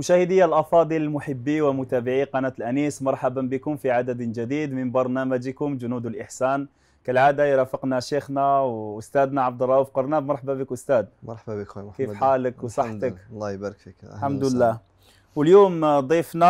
مشاهدي الأفاضل محبي ومتابعي قناة الأنيس مرحبا بكم في عدد جديد من برنامجكم جنود الإحسان كالعادة يرافقنا شيخنا وأستاذنا عبد الرؤوف قرناب مرحبا بك أستاذ مرحبا بك محمد كيف حالك وصحتك الله يبارك فيك الحمد لله واليوم ضيفنا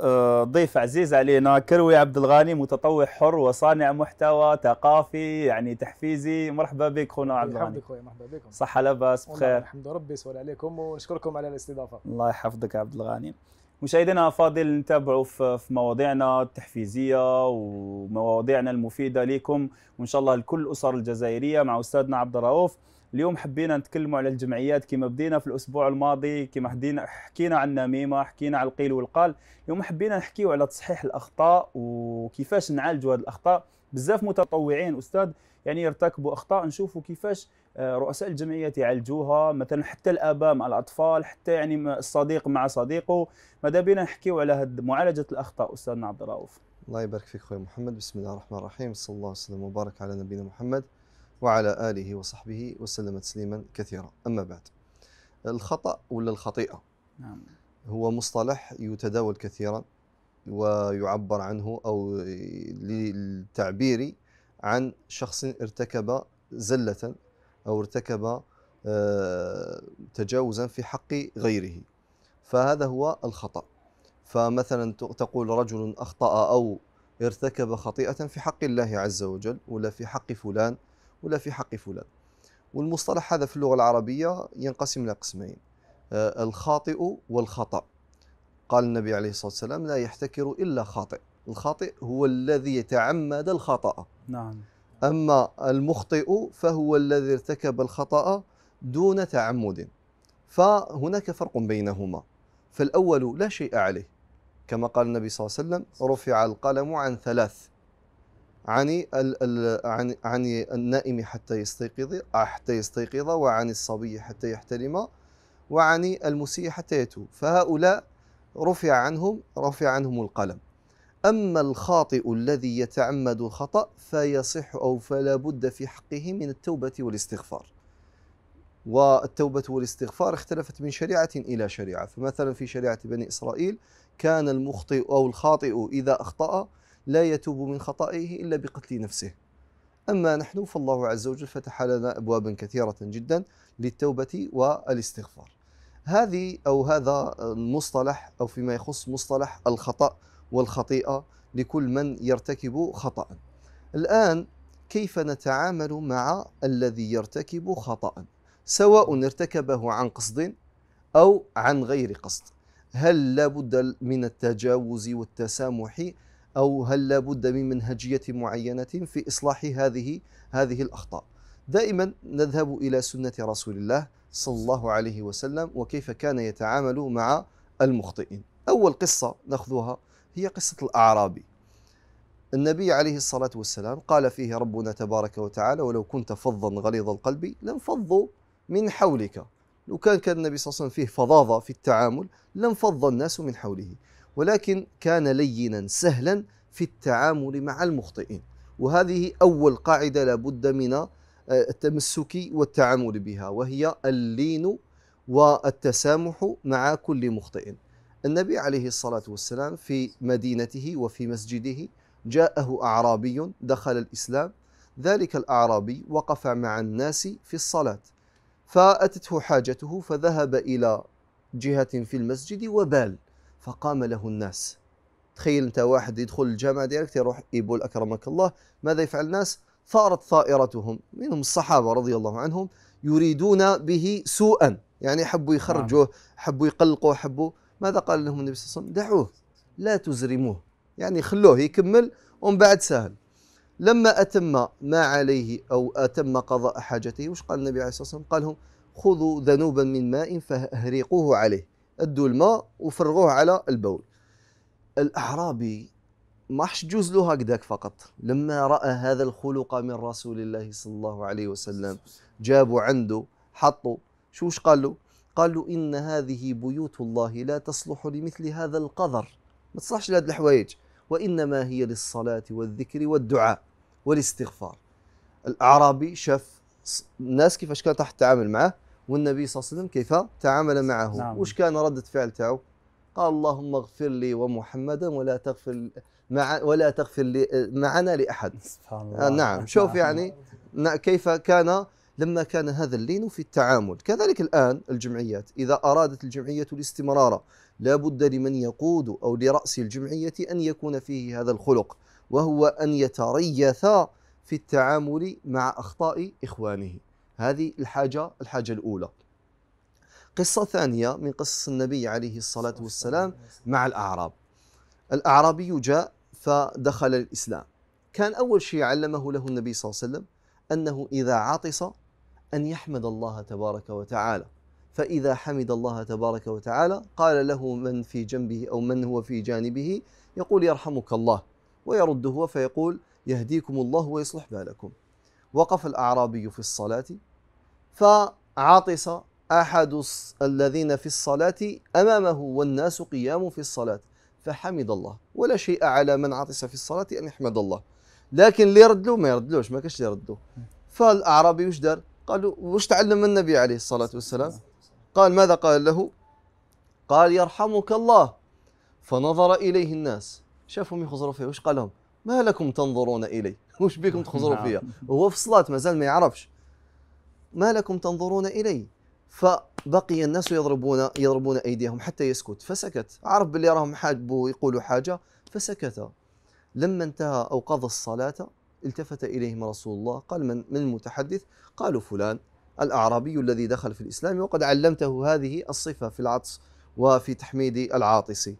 آه، ضيف عزيز علينا كروي عبد الغني متطوع حر وصانع محتوى ثقافي يعني تحفيزي مرحبا بك خونا عبد الغني مرحبا خويا مرحبا بكم صحة لاباس بخير الحمد لله ربي يسهل عليكم ونشكركم على الاستضافة الله يحفظك عبد الغني مشاهدينا فاضل نتابعوا في مواضيعنا التحفيزيه ومواضيعنا المفيده لكم وان شاء الله لكل الاسر الجزائريه مع استاذنا عبد الرؤوف اليوم حبينا نتكلموا على الجمعيات كما بدينا في الاسبوع الماضي كما حدينا حكينا عن النميمه حكينا على القيل والقال اليوم حبينا نحكيوا على تصحيح الاخطاء وكيفاش نعالجوا هذه الاخطاء بزاف متطوعين استاذ يعني يرتكبوا اخطاء نشوفوا كيفاش آه، رؤساء الجمعيات يعالجوها مثلا حتى الاباء مع الاطفال حتى يعني الصديق مع صديقه ماذا بينا نحكيوا على هذه معالجه الاخطاء استاذنا عبد الرؤوف الله يبارك فيك خويا محمد بسم الله الرحمن الرحيم صلى الله وسلم وبارك على نبينا محمد وعلى آله وصحبه وسلم تسليما كثيرا أما بعد الخطأ ولا الخطيئة نعم. هو مصطلح يتداول كثيرا ويعبر عنه أو للتعبير عن شخص ارتكب زلة أو ارتكب آه، تجاوزا في حق غيره فهذا هو الخطأ فمثلا تقول رجل أخطأ أو ارتكب خطيئة في حق الله عز وجل ولا في حق فلان ولا في حق فلان والمصطلح هذا في اللغة العربية ينقسم إلى قسمين آه، الخاطئ والخطأ قال النبي عليه الصلاة والسلام لا يحتكر إلا خاطئ الخاطئ هو الذي يتعمد الخطأ نعم أما المخطئ فهو الذي ارتكب الخطأ دون تعمد فهناك فرق بينهما فالأول لا شيء عليه كما قال النبي صلى الله عليه وسلم رفع القلم عن ثلاث عن عن عن النائم حتى يستيقظ حتى يستيقظ وعن الصبي حتى يحتلم وعن المسيء حتى يتوب فهؤلاء رفع عنهم رفع عنهم القلم أما الخاطئ الذي يتعمد الخطأ فيصح أو فلا بد في حقه من التوبة والاستغفار والتوبة والاستغفار اختلفت من شريعة إلى شريعة فمثلا في شريعة بني إسرائيل كان المخطئ أو الخاطئ إذا أخطأ لا يتوب من خطئه إلا بقتل نفسه أما نحن فالله عز وجل فتح لنا أبوابا كثيرة جدا للتوبة والاستغفار هذه أو هذا المصطلح أو فيما يخص مصطلح الخطأ والخطيئة لكل من يرتكب خطأ الآن كيف نتعامل مع الذي يرتكب خطأ سواء ارتكبه عن قصد أو عن غير قصد هل لابد من التجاوز والتسامح أو هل لا بد من منهجية معينة في إصلاح هذه هذه الأخطاء دائما نذهب إلى سنة رسول الله صلى الله عليه وسلم وكيف كان يتعامل مع المخطئين أول قصة نأخذها هي قصة الأعرابي النبي عليه الصلاة والسلام قال فيه ربنا تبارك وتعالى ولو كنت فظا غليظ القلب لانفضوا من حولك لو كان كان النبي صلى الله عليه وسلم فيه فظاظة في التعامل لانفض الناس من حوله ولكن كان لينا سهلا في التعامل مع المخطئين وهذه أول قاعدة لابد من آه، التمسك والتعامل بها وهي اللين والتسامح مع كل مخطئ النبي عليه الصلاة والسلام في مدينته وفي مسجده جاءه أعرابي دخل الإسلام ذلك الأعرابي وقف مع الناس في الصلاة فأتته حاجته فذهب إلى جهة في المسجد وبال فقام له الناس تخيل انت واحد يدخل الجامعه ديالك يروح يقول اكرمك الله ماذا يفعل الناس ثارت ثائرتهم منهم الصحابه رضي الله عنهم يريدون به سوءا يعني حبوا يخرجوه نعم. حبوا يقلقوه حبوا ماذا قال لهم النبي صلى الله عليه وسلم دعوه لا تزرموه يعني خلوه يكمل ومن بعد سهل لما أتم ما عليه أو أتم قضاء حاجته وش قال النبي عليه الصلاة والسلام قال لهم خذوا ذنوبا من ماء فأهريقوه عليه ادوا الماء وفرغوه على البول الاعرابي ما حش جوز له هكذاك فقط لما راى هذا الخلق من رسول الله صلى الله عليه وسلم جابوا عنده حطوا شو وش قال له قال له ان هذه بيوت الله لا تصلح لمثل هذا القذر ما تصلحش لهذ الحوايج وانما هي للصلاه والذكر والدعاء والاستغفار الاعرابي شاف الناس كيفاش كانت تحت تعامل معه والنبي صلى الله عليه وسلم كيف تعامل معه نعم. وش كان ردة فعل تاعه قال اللهم اغفر لي ومحمدا ولا تغفر مع ولا تغفر لي معنا لاحد سبحان آه، الله آه نعم شوف نعم. يعني كيف كان لما كان هذا اللين في التعامل كذلك الآن الجمعيات إذا أرادت الجمعية الاستمرار لا بد لمن يقود أو لرأس الجمعية أن يكون فيه هذا الخلق وهو أن يتريث في التعامل مع أخطاء إخوانه هذه الحاجة الحاجة الأولى قصة ثانية من قصص النبي عليه الصلاة والسلام مع الأعراب الأعرابي جاء فدخل الإسلام كان أول شيء علمه له النبي صلى الله عليه وسلم أنه إذا عطس أن يحمد الله تبارك وتعالى فإذا حمد الله تبارك وتعالى قال له من في جنبه أو من هو في جانبه يقول يرحمك الله ويرده فيقول يهديكم الله ويصلح بالكم وقف الأعرابي في الصلاة فعطس أحد الذين في الصلاة أمامه والناس قيام في الصلاة فحمد الله ولا شيء على من عطس في الصلاة أن يحمد الله لكن اللي يردلو ما يردلوش ما كاش اللي يردلو فالأعرابي وش دار قالوا وش تعلم من النبي عليه الصلاة والسلام قال ماذا قال له قال يرحمك الله فنظر إليه الناس شافهم يخزروا فيه وش قال لهم ما لكم تنظرون إلي وش بيكم تخزروا نعم. فيا وهو في الصلاة مازال ما يعرفش ما لكم تنظرون إلي فبقي الناس يضربون يضربون أيديهم حتى يسكت فسكت عرف باللي راهم حاجبوا يقولوا حاجة فسكت لما انتهى أو قضى الصلاة التفت إليهم رسول الله قال من, من المتحدث قالوا فلان الأعرابي الذي دخل في الإسلام وقد علمته هذه الصفة في العطس وفي تحميد العاطس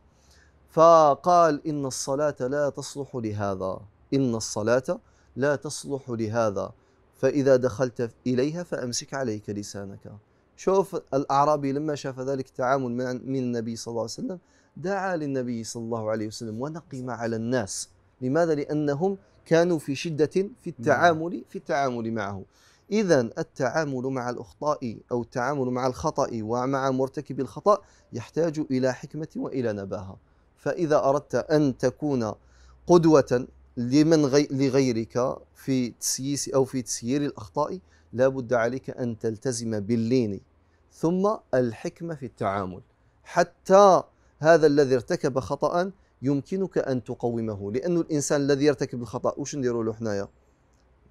فقال إن الصلاة لا تصلح لهذا إن الصلاة لا تصلح لهذا فإذا دخلت إليها فأمسك عليك لسانك شوف الأعرابي لما شاف ذلك التعامل من النبي صلى الله عليه وسلم دعا للنبي صلى الله عليه وسلم ونقم على الناس لماذا؟ لأنهم كانوا في شدة في نعم. التعامل في التعامل معه إذا التعامل مع الأخطاء أو التعامل مع الخطأ ومع مرتكب الخطأ يحتاج إلى حكمة وإلى نباهة فإذا أردت أن تكون قدوة لمن غي لغيرك في تسييس أو في تسيير الأخطاء لا بد عليك أن تلتزم باللين ثم الحكمة في التعامل حتى هذا الذي ارتكب خطأ يمكنك أن تقومه لأن الإنسان الذي يرتكب الخطأ وش نديروا له حنايا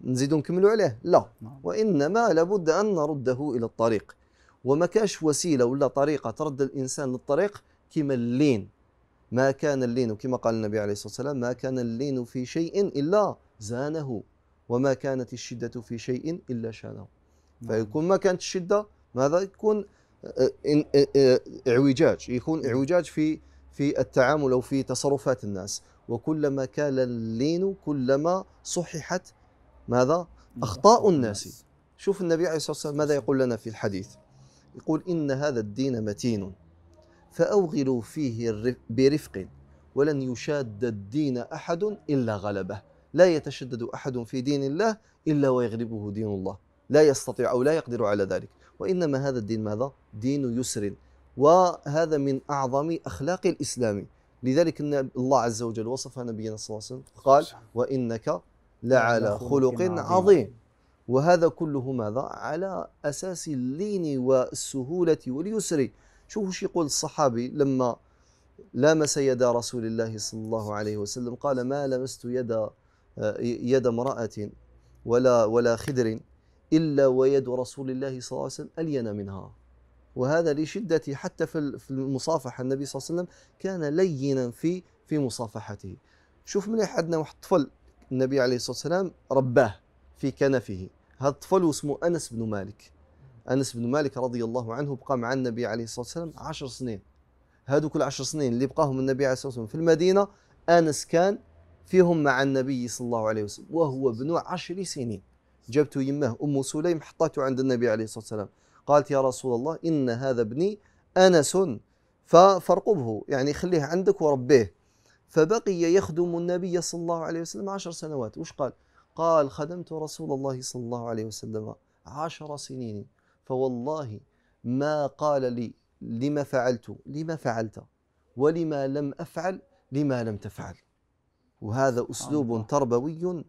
نزيدوا نكملوا عليه لا نعم. وإنما لابد أن نرده إلى الطريق وما كاش وسيلة ولا طريقة ترد الإنسان للطريق كما اللين ما كان اللين كما قال النبي عليه الصلاة والسلام ما كان اللين في شيء إلا زانه وما كانت الشدة في شيء إلا شانه نعم. فيكون ما كانت الشدة ماذا يكون آه، آه، آه، اعوجاج يكون نعم. اعوجاج في في التعامل أو في تصرفات الناس وكلما كان اللين كلما صححت ماذا نعم. أخطاء الناس شوف النبي عليه الصلاة والسلام ماذا يقول لنا في الحديث يقول إن هذا الدين متين فأوغلوا فيه برفق ولن يشاد الدين أحد إلا غلبه لا يتشدد أحد في دين الله إلا ويغلبه دين الله لا يستطيع أو لا يقدر على ذلك وإنما هذا الدين ماذا؟ دين يسر وهذا من أعظم أخلاق الإسلام لذلك إن الله عز وجل وصف نبينا صلى الله عليه وسلم قال وإنك لعلى خلق عظيم وهذا كله ماذا؟ على أساس اللين والسهولة واليسر شوفوا شو يقول الصحابي لما لامس يد رسول الله صلى الله عليه وسلم قال ما لمست يد آه، يد امرأة ولا ولا خدر إلا ويد رسول الله صلى الله عليه وسلم ألين منها وهذا لشدة حتى في المصافحة النبي صلى الله عليه وسلم كان لينا في في مصافحته شوف مليح عندنا واحد طفل النبي عليه الصلاة والسلام رباه في كنفه هذا الطفل اسمه أنس بن مالك انس بن مالك رضي الله عنه بقى مع النبي عليه الصلاه والسلام 10 سنين هذوك العشر سنين اللي بقاهم النبي عليه الصلاه والسلام في المدينه انس كان فيهم مع النبي صلى الله عليه وسلم وهو ابن عشر سنين جابته يمه ام سليم حطته عند النبي عليه الصلاه والسلام قالت يا رسول الله ان هذا ابني انس فارقبه يعني خليه عندك وربيه فبقي يخدم النبي صلى الله عليه وسلم عشر سنوات وش قال قال خدمت رسول الله صلى الله عليه وسلم عشر سنين فوالله ما قال لي لما فعلت لما فعلت ولما لم أفعل لما لم تفعل وهذا أسلوب تربوي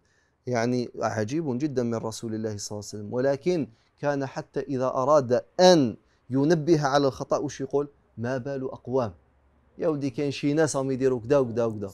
يعني عجيب جدا من رسول الله صلى الله عليه وسلم ولكن كان حتى إذا أراد أن ينبه على الخطأ وش يقول ما بال أقوام يا ودي كاين شي ناس عم يديروا كدا وكدا وكدا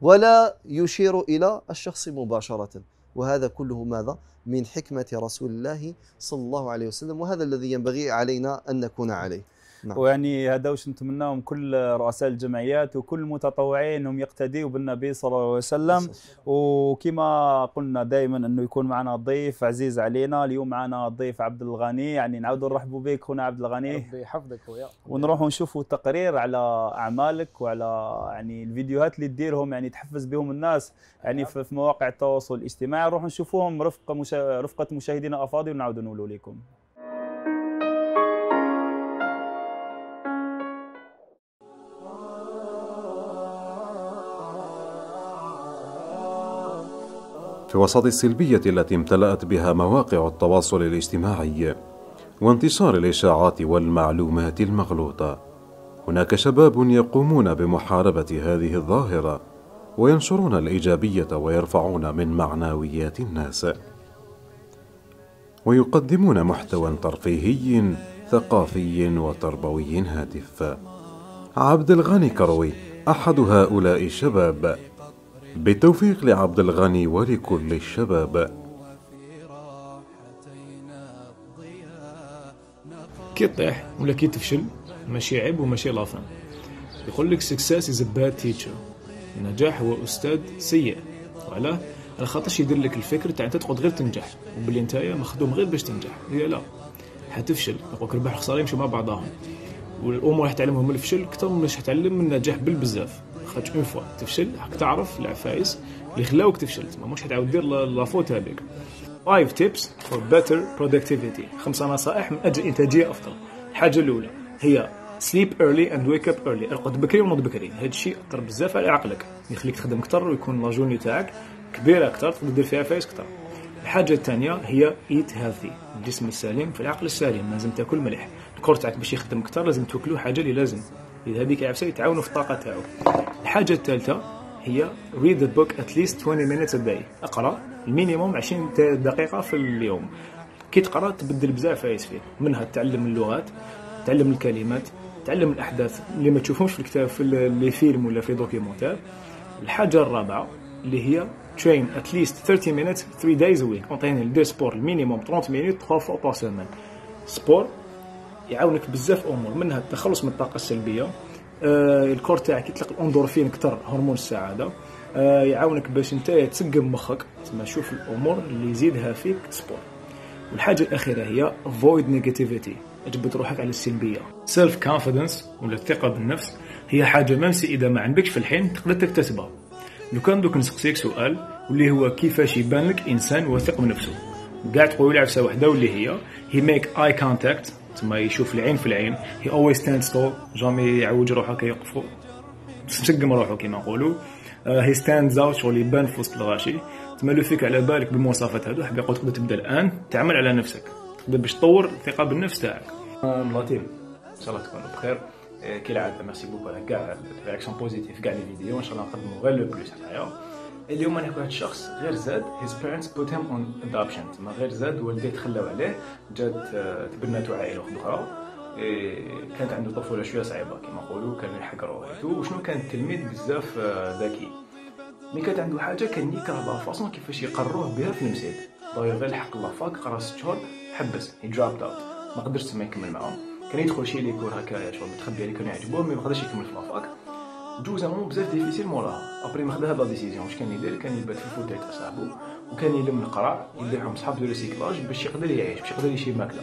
ولا يشير إلى الشخص مباشرة وهذا كله ماذا؟ من حكمة رسول الله صلى الله عليه وسلم وهذا الذي ينبغي علينا أن نكون عليه نعم. ويعني هذا واش نتمناهم كل رؤساء الجمعيات وكل المتطوعين انهم يقتديوا بالنبي صلى الله عليه وسلم وكما قلنا دائما انه يكون معنا ضيف عزيز علينا اليوم معنا ضيف عبد الغني يعني نعاودوا نرحبوا بك هنا عبد الغني ربي يحفظك خويا ونروحوا نشوفوا تقرير على اعمالك وعلى يعني الفيديوهات اللي تديرهم يعني تحفز بهم الناس يعني نعم. في مواقع التواصل الاجتماعي نروحوا نشوفوهم رفقه مشا... رفقه مشاهدينا افاضل ونعاودوا نقولوا لكم في وسط السلبية التي امتلأت بها مواقع التواصل الاجتماعي وانتشار الإشاعات والمعلومات المغلوطة هناك شباب يقومون بمحاربة هذه الظاهرة وينشرون الإيجابية ويرفعون من معنويات الناس ويقدمون محتوى ترفيهي ثقافي وتربوي هادف عبد الغني كروي أحد هؤلاء الشباب بالتوفيق لعبد الغني ولكل الشباب كي تطيح ولا كي تفشل ماشي عيب وماشي لافان يقول لك سكساس از باد تيتشر النجاح هو استاذ سيء وعلاه على خاطرش يدير لك الفكر تاع انت تقعد غير تنجح وبلي انت مخدوم غير باش تنجح هي لا حتفشل لك ربح وخساره يمشوا مع بعضهم والامور راح تعلمهم الفشل اكثر من راح تعلم من النجاح بالبزاف خاطش اون فوا تفشل راك تعرف العفايس اللي خلاوك تفشل تما مش حتعاود دير فوت هذيك 5 tips for better productivity خمسة نصائح من أجل إنتاجية أفضل الحاجة الأولى هي sleep early and wake up early ارقد بكري ونوض بكري هذا الشيء أثر بزاف على عقلك يخليك تخدم أكثر ويكون لا جورني تاعك كبيرة أكثر تقدر فيها فايس أكثر الحاجة الثانية هي eat healthy الجسم السليم في العقل السليم لازم تاكل مليح الكور تاعك باش يخدم أكثر لازم تاكلو حاجة اللي لازم اذا هذيك العفسه يتعاونوا في الطاقه تاعو الحاجه الثالثه هي read the book at least 20 minutes a day اقرا المينيموم 20 دقيقه في اليوم كي تقرا تبدل بزاف فايس فيه منها تعلم اللغات تعلم الكلمات تعلم الاحداث اللي ما تشوفهمش في الكتاب في لي فيلم ولا في دوكيومونتير الحاجه الرابعه اللي هي train at least 30 minutes 3 days a week اونطيني دو سبور المينيموم 30 minutes 3 fois par semaine سبور يعاونك بزاف امور منها التخلص من الطاقه السلبيه آه الكور تاعك يطلق الاندورفين اكثر هرمون السعاده آه يعاونك باش انت تسقم مخك تما شوف الامور اللي يزيدها فيك سبور والحاجه الاخيره هي فويد نيجاتيفيتي اجبد روحك على السلبيه سيلف كونفيدنس ولا الثقه بالنفس هي حاجه ممسي اذا ما عندكش في الحين تقدر تكتسبها لو كان دوك نسقسيك سؤال واللي هو كيفاش يبان لك انسان واثق بنفسه قاعد تقول يلعب وحده واللي هي هي ميك اي كونتاكت تما يشوف العين في العين هي اولويز ستاند ستول جامي يعوج روحه كيوقفو مسقم روحه كيما نقولو هي ستاندز اوت شغل يبان في وسط الغاشي تما لو فيك على بالك بالمواصفات هذو حبيقو تقدر تبدا الان تعمل على نفسك تقدر باش تطور الثقه بالنفس تاعك ملاتيم ان شاء الله تكونوا بخير إيه، كالعاده ميرسي بوكو على كاع الرياكسيون بوزيتيف كاع لي فيديو ان شاء الله نقدموا غير لو بلوس حنايا اليوم انا واحد الشخص غير زاد هيز بيرنتس بوت هيم اون ادابشن تما غير زاد والديه تخلاو عليه جات آه، تبناتو عائله اخرى إيه، كانت عنده طفوله شويه صعيبه كما نقولوا يلحق يحقروا وشنو كان التلميذ بزاف آه، ذكي مي كانت عنده حاجه كان يكره لا فاصون كيفاش يقروه بها في المسيد داير غير لحق فاك قرا ست شهور حبس هي دروبت اوت ما قدرش ما يكمل معاهم كان يدخل شي ليكور هكايا شغل متخبي عليه كانوا يعجبوه مي ما قدرش يكمل في لافاك دوز مون بزاف ديفيسيل موراها ابري ما خدا هاد لا ديسيزيون واش كان يدير كان يبات في الفوتاي تاع صاحبو وكان يلم القرع يبيعهم صحاب دو ريسيكلاج باش يقدر يعيش باش يقدر يشري ماكله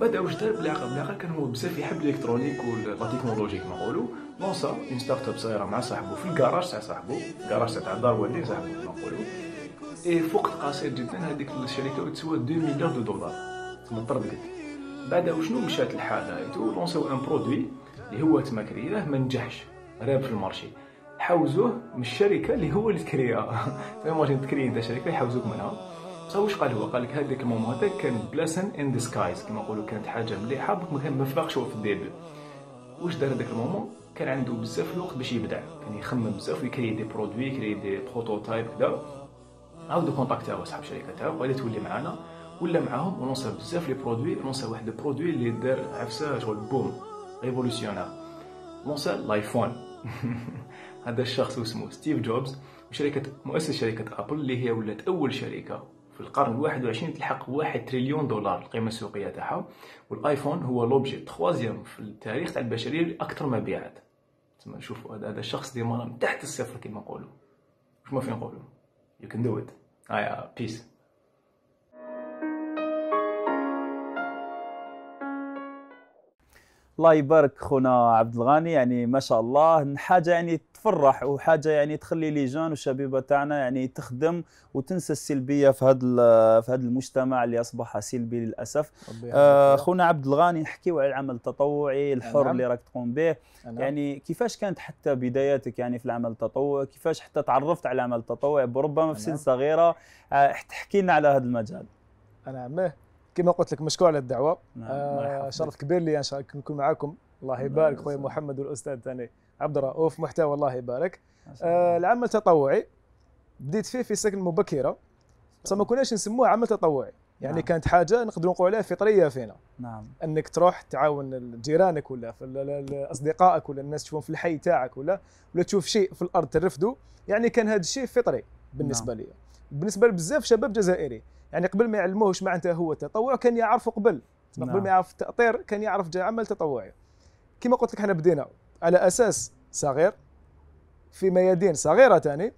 بدا واش دار بالعقل بالعقل كان هو بزاف يحب الالكترونيك ولا تكنولوجي كما نقولوا لونسا اون ستارت اب صغيره مع صاحبو في الكراج تاع صاحبو الكراج تاع دار والدين صاحبو كما نقولوا اي في وقت قصير جدا هذيك الشركه تسوى 2 مليار دو دولار تما طردت بعد وشنو مشات الحاله هايتو لونساو ان برودوي اللي هو تما كريناه ما نجحش راب في المارشي حوزوه من الشركه اللي هو اللي تكريها فيماجين تكري انت شركه يحوزوك منها بصح واش قال هو قال لك هذاك المومون هذاك كان بلاسن ان ديسكايز كما نقولوا كانت حاجه مليحه برك ما فاقش هو في الديبي واش دار هذاك المومون كان عنده بزاف الوقت باش يبدع كان يخمم بزاف ويكري دي برودوي كري دي بروتوتايب كذا عاودو كونتاكت تاعو صاحب الشركه تاعو ولا تولي معانا ولا معاهم ونصا بزاف لي برودوي ونصا واحد البرودوي اللي دار عفسه شغل بوم ريفولوسيونير لونسا الايفون هذا الشخص واسمه ستيف جوبز شركة مؤسس شركة أبل اللي هي ولات أول شركة في القرن 21 تلحق 1 تريليون دولار القيمة السوقية تاعها والآيفون هو لوبجي تخوازيام في التاريخ تاع البشرية أكثر مبيعات تسمى شوفوا هذا الشخص ديما من تحت الصفر كما نقولوا شو ما في نقولوا يو كان دو ات آه بيس الله يبارك خونا عبد الغني يعني ما شاء الله حاجه يعني تفرح وحاجه يعني تخلي لي جون والشبيبه تاعنا يعني تخدم وتنسى السلبيه في هذا في هذا المجتمع اللي اصبح سلبي للاسف آه خونا عبد الغني نحكيو على العمل التطوعي الحر نعم. اللي راك تقوم به نعم. يعني كيفاش كانت حتى بداياتك يعني في العمل التطوعي كيفاش حتى تعرفت على العمل التطوعي بربما في سن صغيره آه تحكي لنا على هذا المجال انا مه كما قلت لك مشكور على الدعوه نعم. آه شرف كبير لي ان شاء الله نكون معاكم الله يبارك خويا محمد والاستاذ ثاني عبد الرؤوف محتوى الله يبارك آه العمل التطوعي بديت فيه في سكن مبكره بس ما كناش نسموه عمل تطوعي يعني نعم. كانت حاجه نقدروا نقولوا عليها فطريه فينا نعم انك تروح تعاون جيرانك ولا اصدقائك ولا الناس تشوفهم في الحي تاعك ولا ولا تشوف شيء في الارض ترفده يعني كان هذا الشيء فطري بالنسبه نعم. لي بالنسبه لبزاف شباب جزائري يعني قبل ما يعلموه ايش معناته هو التطوع كان يعرفه قبل نعم. قبل ما يعرف التأطير كان يعرف جا عمل تطوعي كما قلت لك احنا بدينا على اساس صغير في ميادين صغيره ثاني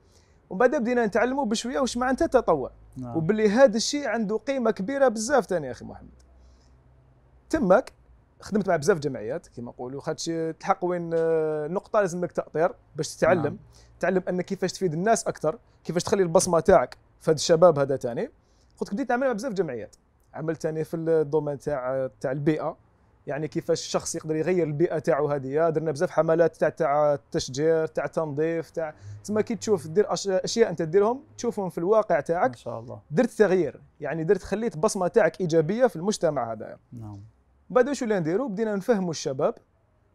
ومن بعد بدينا نتعلموا بشويه واش معناته التطوع نعم. وباللي هذا الشيء عنده قيمه كبيره بزاف ثاني يا اخي محمد تمك خدمت مع بزاف جمعيات كما نقولوا خاطش تلحق وين آه، نقطه لازم لك تاطير باش تتعلم نعم. تعلم ان كيفاش تفيد الناس اكثر كيفاش تخلي البصمه تاعك في هذا الشباب هذا ثاني قلت بديت نعملها بزاف جمعيات عملت ثاني يعني في الدومين تاع تاع البيئه يعني كيفاش الشخص يقدر يغير البيئه تاعو هذه درنا بزاف حملات تاع تاع التشجير تاع التنظيف تاع تسمى كي تشوف دير اشياء انت ديرهم تشوفهم في الواقع تاعك ان شاء الله درت تغيير يعني درت خليت بصمه تاعك ايجابيه في المجتمع هذايا نعم بعد شو اللي نديرو بدينا نفهموا الشباب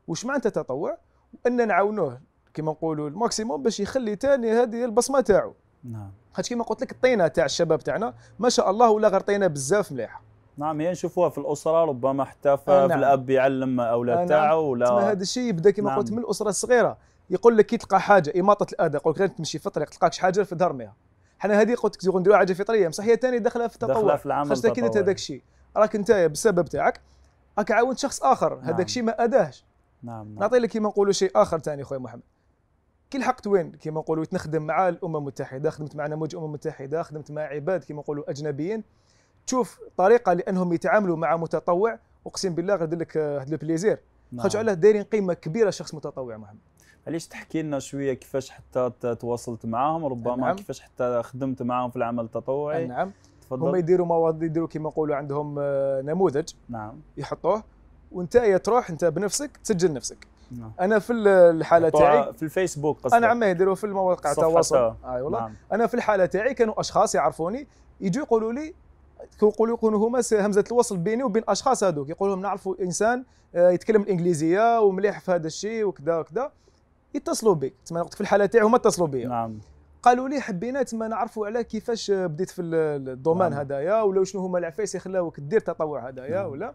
واش معناتها التطوع وان نعاونوه كما نقولوا الماكسيموم باش يخلي تاني هذه البصمه تاعو نعم خاطش كيما قلت لك الطينه تاع الشباب تاعنا ما شاء الله ولا غير طينه بزاف مليحه نعم هي نشوفوها في الاسره ربما حتى آه، في, نعم. الاب يعلم اولاد تاعه آه، نعم. ولا هذا الشيء يبدا كما نعم. قلت من الاسره الصغيره يقول لك كي تلقى حاجه اماطه الاذى يقول لك تمشي في الطريق تلقاك حاجه في دهرميها حنا هذه قلت لك نديروها حاجه فطريه بصح هي ثاني داخله في التطوع داخله في العمل خاطش كي هذاك الشيء راك انت بالسبب تاعك راك عاونت شخص اخر هذاك نعم. الشيء ما اداهش نعم, نعم. نعطي لك كيما نقولوا شيء اخر ثاني خويا محمد كل حقت وين كما نقولوا تخدم مع الامم المتحده خدمت مع نموذج الامم المتحده خدمت مع عباد كما نقولوا اجنبيين تشوف طريقه لانهم يتعاملوا مع متطوع اقسم بالله غير لك هذا آه، لو بليزير نعم. دايرين قيمه كبيره شخص متطوع مهم علاش تحكي لنا شويه كيفاش حتى تواصلت معاهم ربما نعم. كيفاش حتى خدمت معاهم في العمل التطوعي نعم تفضل هما يديروا مواد يديروا كما نقولوا عندهم آه، نموذج نعم يحطوه وانت تروح انت بنفسك تسجل نفسك نعم. انا في الحاله تاعي في الفيسبوك قصدك انا عم يديروا في المواقع التواصل آه، اي والله نعم. انا في الحاله تاعي كانوا اشخاص يعرفوني يجوا يقولوا لي يقولوا يكونوا هما همزه الوصل بيني وبين اشخاص هذوك يقولوا لهم نعرفوا انسان آه، يتكلم الانجليزيه ومليح في هذا الشيء وكذا وكذا يتصلوا بي تما في الحاله تاعي هما اتصلوا بيا نعم قالوا لي حبينا تما نعرفوا على كيفاش بديت في نعم. هذايا ولا شنو هما العفايس اللي خلاوك دير التطوع هذايا نعم. ولا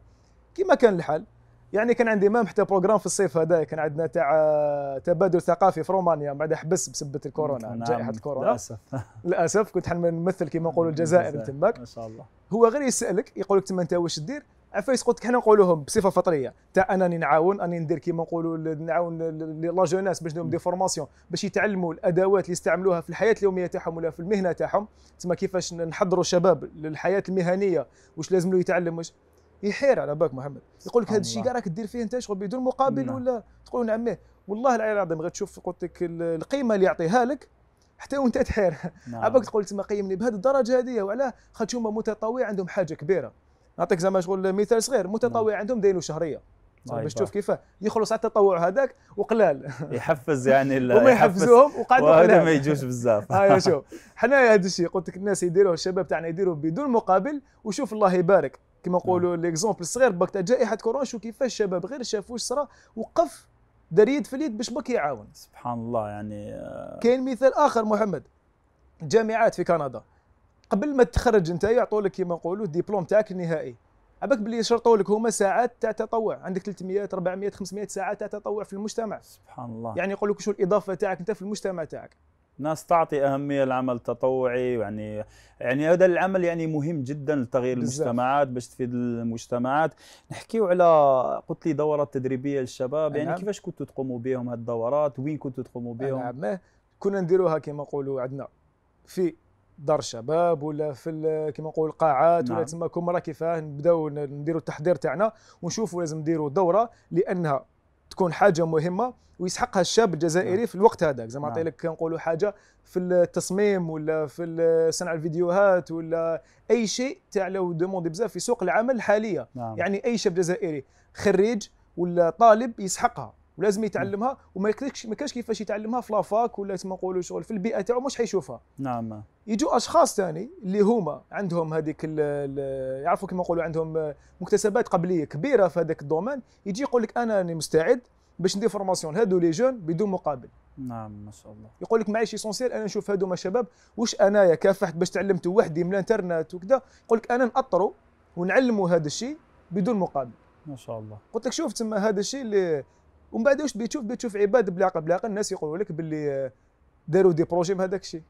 كما كان الحال يعني كان عندي مام حتى بروجرام في الصيف هذا كان عندنا تاع آه، تبادل ثقافي في رومانيا بعد حبس بسبه الكورونا نعم، جائحه الكورونا نعم، للاسف للاسف كنت نمثل كما نقولوا نعم، الجزائر تماك ما شاء الله هو غير يسالك يقول لك تما انت واش دير عفايس قلت حنا نقولوهم بصفه فطريه تاع انني نعاون اني ندير كيما نقولوا نعاون لا جوناس باش نديرهم دي فورماسيون باش يتعلموا الادوات اللي يستعملوها في الحياه اليوميه تاعهم ولا في المهنه تاعهم تسمى كيفاش نحضروا الشباب للحياه المهنيه واش لازم له يتعلم واش يحير على باك محمد يقول لك هذا الشيء كاع راك دير فيه انت شغل بدون مقابل نعم. ولا تقول نعم والله العلي العظيم تشوف قلت لك القيمه اللي يعطيها لك حتى وانت تحير على نعم. بالك تقول تما قيمني بهذه الدرجه هذه وعلاه خاطر هما متطوع عندهم حاجه كبيره نعطيك زعما شغل مثال صغير نعم. متطوع عندهم دايروا شهريه باش تشوف كيفاه يخلص على التطوع هذاك وقلال يحفز يعني هما يحفزوهم وقعدوا وهذا ما يجوش بزاف هاي أيوة، شوف حنايا هذا الشيء قلت لك الناس يديروه الشباب تاعنا يديروه بدون مقابل وشوف الله يبارك كما نعم. نقولوا ليكزومبل الصغير باك تاع جائحه كورونا شو كيفاش الشباب غير شافوا واش صرا وقف دار يد في اليد باش باك يعاون سبحان الله يعني آه، كاين مثال اخر محمد الجامعات في كندا قبل ما تخرج انت يعطوا لك كما نقولوا الدبلوم تاعك النهائي عباك باللي يشرطوا لك هما ساعات تاع تطوع عندك 300 400 500 ساعه تاع تطوع في المجتمع سبحان الله يعني يقول لك شو الاضافه تاعك انت في المجتمع تاعك ناس تعطي اهميه للعمل التطوعي يعني يعني هذا العمل يعني مهم جدا لتغيير المجتمعات باش تفيد المجتمعات نحكيو على قلت لي دورات تدريبيه للشباب يعني نعم. كيفاش كنتوا تقوموا بهم هذه الدورات وين كنتوا تقوموا بهم نعم كنا نديروها كما نقولوا عندنا في دار الشباب ولا في كما نقول القاعات نعم. ولا تما كم كيفاه نبداو نديروا التحضير تاعنا ونشوفوا لازم نديروا دوره لانها تكون حاجه مهمه ويسحقها الشاب الجزائري نعم. في الوقت هذاك زعما نعطي نعم. لك كنقولوا حاجه في التصميم ولا في صنع الفيديوهات ولا اي شيء تاع لو دوموندي بزاف في سوق العمل الحاليه نعم. يعني اي شاب جزائري خريج ولا طالب يسحقها ولازم يتعلمها وما يكلكش ما كانش كيفاش يتعلمها في لافاك ولا كما نقولوا شغل في البيئه تاعو مش حيشوفها نعم يجوا اشخاص ثاني اللي هما عندهم هذيك يعرفوا كما نقولوا عندهم مكتسبات قبليه كبيره في هذاك الدومين يجي يقول لك انا راني مستعد باش ندير فورماسيون هادو لي جون بدون مقابل نعم ما شاء الله يقول لك معيش اسونسيال انا نشوف هادو ما شباب واش انايا كافحت باش تعلمت وحدي من الانترنت وكذا يقول لك انا نأطرو ونعلموا هذا الشيء بدون مقابل ما شاء الله قلت لك شوف تما هذا الشيء اللي ومن بعد واش بتشوف بتشوف عباد بلاقه بلاقه الناس يقولوا لك باللي داروا دي بروجي بهذاك الشيء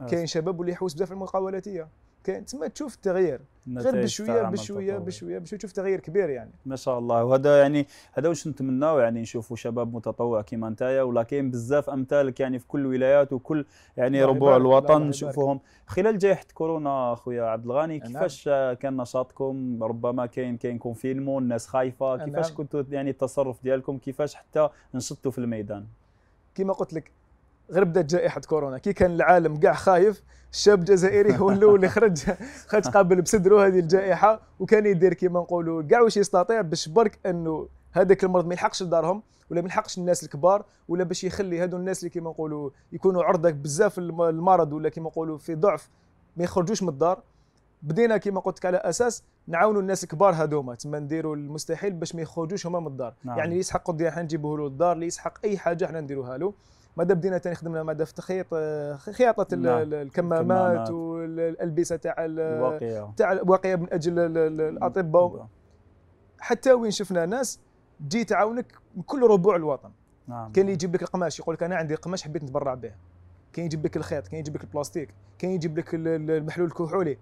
آه. كاين شباب واللي يحوس بزاف المقاولاتيه كاين تما تشوف التغيير غير بشويه بشويه بشويه بشويه تشوف تغيير كبير يعني ما شاء الله وهذا يعني هذا واش نتمناو يعني نشوفوا شباب متطوع كيما نتايا ولا كاين بزاف امثالك يعني في كل الولايات وكل يعني ربوع الوطن نشوفوهم خلال جائحه كورونا خويا عبد الغني نعم. كيفاش كان نشاطكم ربما كاين كاين كونفينمون الناس خايفه نعم. كيفاش كنتوا يعني التصرف ديالكم كيفاش حتى نشطوا في الميدان كما قلت لك غير بدات جائحه كورونا كي كان العالم كاع خايف الشاب الجزائري هو الاول اللي خرج خرج قابل بصدره هذه الجائحه وكان يدير كيما نقولوا كاع واش يستطيع باش برك انه هذاك المرض ما يلحقش لدارهم ولا ما يلحقش الناس الكبار ولا باش يخلي هذو الناس اللي كيما نقولوا يكونوا عرضه بزاف المرض ولا كيما نقولوا في ضعف ما يخرجوش من الدار بدينا كيما قلت لك على اساس نعاونوا الناس الكبار هذوما تما نديروا المستحيل باش ما يخرجوش هما من الدار نعم. يعني اللي يسحق قضيه حنا نجيبوه له الدار اللي يسحق اي حاجه حنا نديروها له ماده بدينا تنخدم ماده في تخيط آه، خياطه نعم. الكمامات والالبسه تاع الواقيه تاع الواقيه من اجل الاطباء حتى وين شفنا ناس تجي تعاونك من كل ربوع الوطن نعم كاين اللي يجيب لك القماش يقول لك انا عندي قماش حبيت نتبرع به كاين يجيب لك الخيط كاين يجيب لك البلاستيك كاين يجيب لك المحلول الكحولي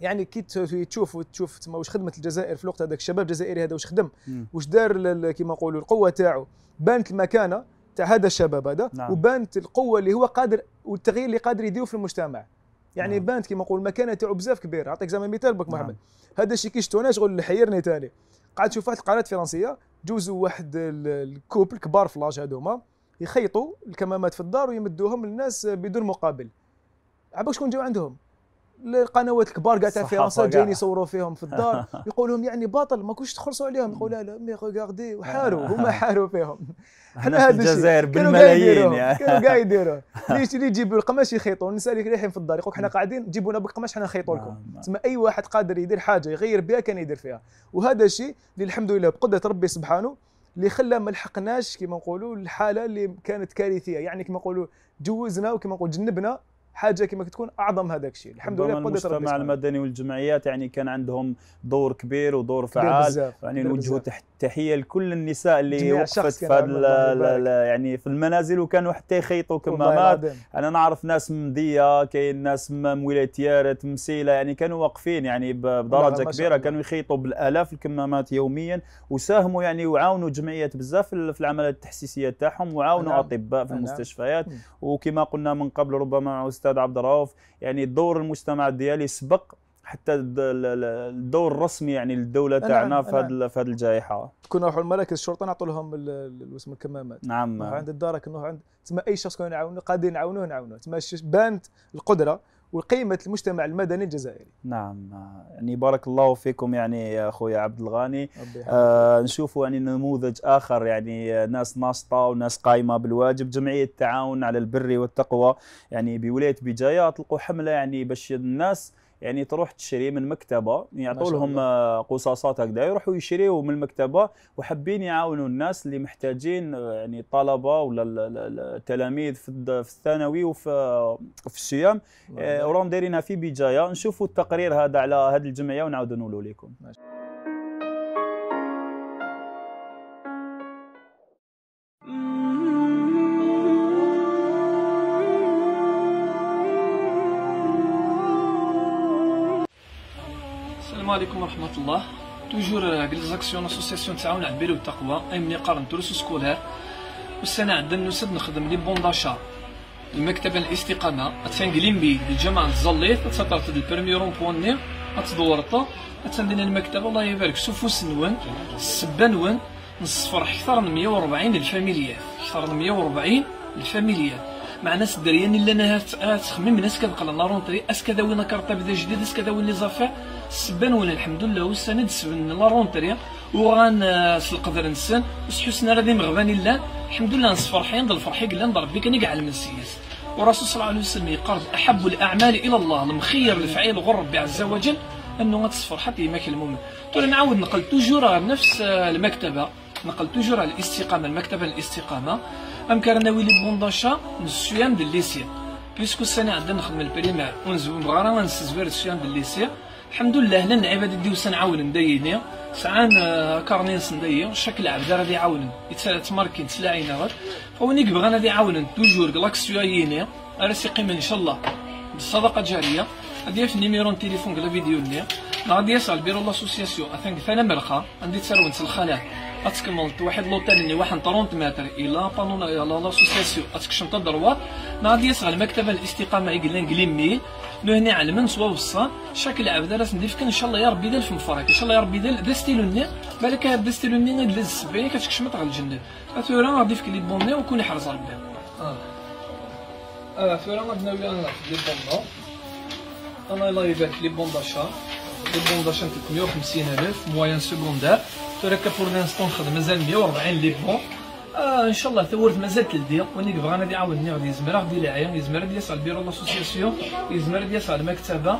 يعني كي تشوف وتشوف تما واش خدمت الجزائر في الوقت هذاك الشباب الجزائري هذا واش خدم واش دار كيما نقولوا القوه تاعو بانت المكانه تاع هذا الشباب هذا نعم. وبانت القوه اللي هو قادر والتغيير اللي قادر يديرو في المجتمع يعني نعم. بانت كيما نقول المكانه تاعو بزاف كبير نعطيك زعما مثال بك محمد نعم. هذا الشيء كي شفتو انا شغل حيرني ثاني قعدت شوف واحد القناه فرنسيه جوزوا واحد الكوبل كبار في لاج هذوما يخيطوا الكمامات في الدار ويمدوهم للناس بدون مقابل عباك شكون جاو عندهم للقنوات الكبار كاع تاع فرنسا جايين يصوروا فيهم في الدار يقول لهم يعني باطل ما كنتش تخرصوا عليهم يقول لا لا مي غاردي وحاروا هما حاروا فيهم حنا هذا الجزائر بالملايين يعني. كانوا كاع يديروه ليش اللي يجيبوا القماش يخيطوا النساء اللي رايحين في الدار يقول حنا قاعدين جيبوا لنا بالقماش حنا نخيطوا لكم نعم، نعم. تسمى اي واحد قادر يدير حاجه يغير بها كان يدير فيها وهذا الشيء اللي الحمد لله بقدره ربي سبحانه اللي خلى ما لحقناش كما نقولوا الحاله اللي كانت كارثيه يعني كما نقولوا جوزنا وكما نقول جنبنا حاجه كما تكون اعظم هذاك الشيء الحمد لله قدرت المجتمع المدني والجمعيات يعني كان عندهم دور كبير ودور فعال يعني نوجهوا تحيه لكل النساء اللي وقفت في هذا يعني في المنازل وكانوا حتى يخيطوا كمامات انا نعرف ناس من مديه كاين ناس من ولايه تيارت مسيله يعني كانوا واقفين يعني بدرجه كبيره كانوا يخيطوا بالالاف الكمامات يوميا وساهموا يعني وعاونوا جمعيات بزاف في العمليات التحسيسيه تاعهم وعاونوا نعم. اطباء في نعم. المستشفيات نعم. وكما قلنا من قبل ربما استاذ الاستاذ عبد الرؤوف يعني دور المجتمع الديالي سبق حتى الدور الرسمي يعني للدوله نعم، تاعنا في نعم. هذه في هذه الجائحه كنا نروحوا لمراكز الشرطه نعطوا لهم اسم الكمامات نعم عند الدارك انه عند تما اي شخص كنا نعاونوه قادرين نعاونوه نعاونوه تما بانت القدره وقيمه المجتمع المدني الجزائري. نعم يعني بارك الله فيكم يعني يا خويا عبد الغاني آه نشوفوا يعني نموذج اخر يعني آه، ناس ناشطه وناس قايمه بالواجب جمعيه التعاون على البر والتقوى يعني بولايه بجايه اطلقوا حمله يعني باش الناس يعني تروح تشري من مكتبه يعطوا لهم آه، قصاصات هكذا يروحوا يشريوا من المكتبه وحابين يعاونوا الناس اللي محتاجين آه، يعني طلبه ولا التلاميذ في الثانوي وفي آه، في الصيام وراهم دايرينها في بجايه نشوفوا التقرير هذا على هذه الجمعيه ونعاودوا نقولوا لكم ماشي. السلام عليكم ورحمه الله توجور كليزاكسيون اسوسياسيون تعاون عبير والتقوى اي من قرن دروس سكولير والسنه عندنا نسد نخدم لي بون داشا المكتبة الاستقامه تنقلين بي الجامعه الزليط تسطرت البرميرون بواني تدورطا تندينا المكتبة الله يبارك سفوس نون السبه نصفر اكثر من 140 الفاميليا اكثر من 140 الفاميليا مع ناس الدريان اللي انا تخمم ناس كنقلا نارون تري اس كذا كارطه بدا جديد اسكا كذا لي زافير السبان ولا الحمد لله وسان سبن لا رونتري وغان آه، في القدر نسن وسحسنا راه مغبان الله الحمد لله نصفرحين ضل فرحي قلنا ربي كان يقعل من السياس والرسول صلى الله عليه وسلم يقرب احب الاعمال الى الله المخير الفعيل غر ربي عز وجل انه ما تصفر حتى يماك المؤمن تقول نعاود نقل توجور نفس آه، المكتبه نقل توجور الاستقامه المكتبه الاستقامه ام كان ويلي بونداشا نسيان ديال ليسيا بيسكو السنه عندنا نخدم البريمير ونزوم غارا ونستزوير السيام ديال ليسيا الحمد لله لن عباد ديو سنعاون ندايني سعان آه، كارنينس ندايا شكل عبد غادي يعاون يتسالت ماركين تلاعينا غير فونيك بغانا غادي عاون توجور كلاكس يايني راه سيقيم ان شاء الله بالصدقه الجاريه غادي ياف نيميرو تيليفون كلا فيديو ني غادي يسال بيرو لاسوسياسيون اثنك ثانا مرخا عندي تسرون الخلاء اتكمل واحد لوطيل اللي واحد 30 متر الى بانون لا لاسوسياسيون اتكشم تدروات غادي يسال المكتبه الاستقامه يقلن قليمي لهنا يعني من سوا وصا شاك لعب دار سنديف كان ان شاء الله يا ربي يدال في مفرق ان شاء الله يا ربي يدال ذا ستيلو ني بالك هذا ستيلو ني ندلز السبعين كتكشمط على الجنه اثورا غادي فيك لي بوني وكون يحرز ربي اه اه اثورا غادي نولي انا لي بوندا انا الله يبارك لي بوندا شا لي بوندا شا 350 الف موايان سكوندار تراك بور لانستون خدمه مزال 140 لي بون آه ان شاء الله ثورت مازال تلدي وني بغا انا يعاود نعود يزمر غادي يلعب يزمر ديال صال بيرو لاسوسياسيون يزمر ديال صال المكتبه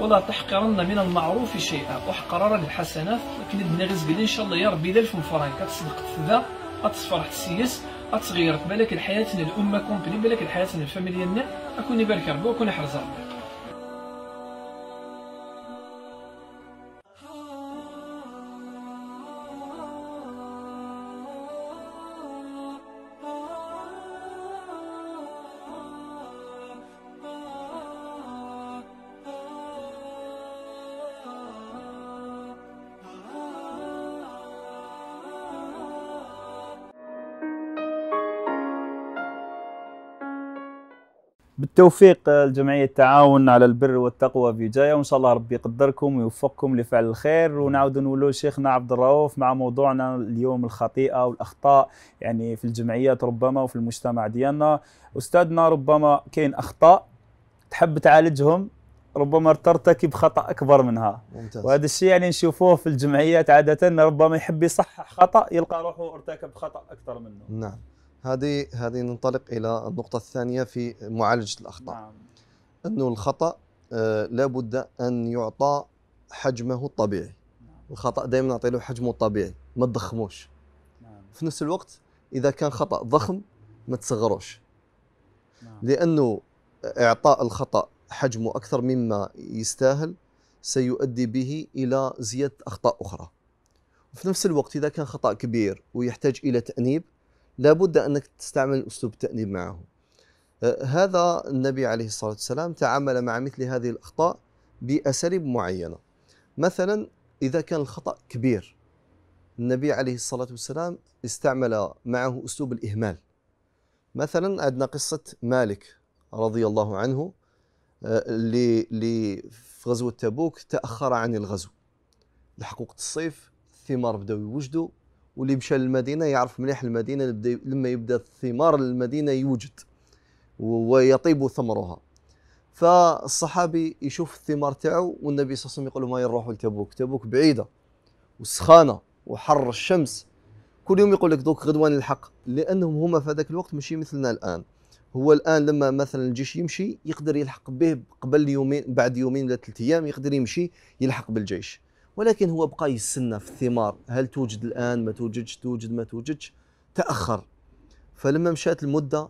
ولا تحقرن من المعروف شيئا وحقرر الحسنات لكن دنا غير ان شاء الله يا ربي 1000 مفران كتصدق تذا غتفرح السيس غتغير بالك الحياه الامه كومبلي بالك الحياه الفاميليا اكوني يبارك ربي وكون يحرز ربي توفيق لجمعية التعاون على البر والتقوى في جاية وإن شاء الله ربي يقدركم ويوفقكم لفعل الخير ونعود نولو شيخنا عبد الرؤوف مع موضوعنا اليوم الخطيئة والأخطاء يعني في الجمعيات ربما وفي المجتمع ديالنا أستاذنا ربما كاين أخطاء تحب تعالجهم ربما ترتكب خطا اكبر منها ممتاز. وهذا الشيء يعني نشوفوه في الجمعيات عاده ربما يحب يصحح خطا يلقى روحه ارتكب خطا اكثر منه نعم هذه هذه ننطلق الى النقطه الثانيه في معالجه الاخطاء نعم. انه الخطا آه، لابد ان يعطى حجمه الطبيعي نعم. الخطا دائما نعطي له حجمه الطبيعي ما تضخموش نعم. في نفس الوقت اذا كان خطا ضخم ما تصغروش نعم. لانه اعطاء الخطا حجمه اكثر مما يستاهل سيؤدي به الى زياده اخطاء اخرى وفي نفس الوقت اذا كان خطا كبير ويحتاج الى تانيب لابد أنك تستعمل أسلوب التأنيب معه أه، هذا النبي عليه الصلاة والسلام تعامل مع مثل هذه الأخطاء بأساليب معينة مثلا إذا كان الخطأ كبير النبي عليه الصلاة والسلام استعمل معه أسلوب الإهمال مثلا عندنا قصة مالك رضي الله عنه أه، اللي اللي في غزوة تبوك تأخر عن الغزو لحقوق الصيف الثمار بدأوا يوجدوا واللي مشى للمدينه يعرف مليح المدينه لما يبدا ثمار المدينه يوجد ويطيب ثمرها فالصحابي يشوف الثمار تاعو والنبي صلى الله عليه وسلم يقول ما يروحوا لتبوك تبوك بعيده وسخانه وحر الشمس كل يوم يقول لك دوك غدوان الحق لانهم هما في هذاك الوقت ماشي مثلنا الان هو الان لما مثلا الجيش يمشي يقدر يلحق به قبل يومين بعد يومين ولا ثلاث ايام يقدر يمشي يلحق بالجيش ولكن هو بقى يستنى في الثمار هل توجد الآن ما توجدش توجد ما توجدش تأخر فلما مشات المدة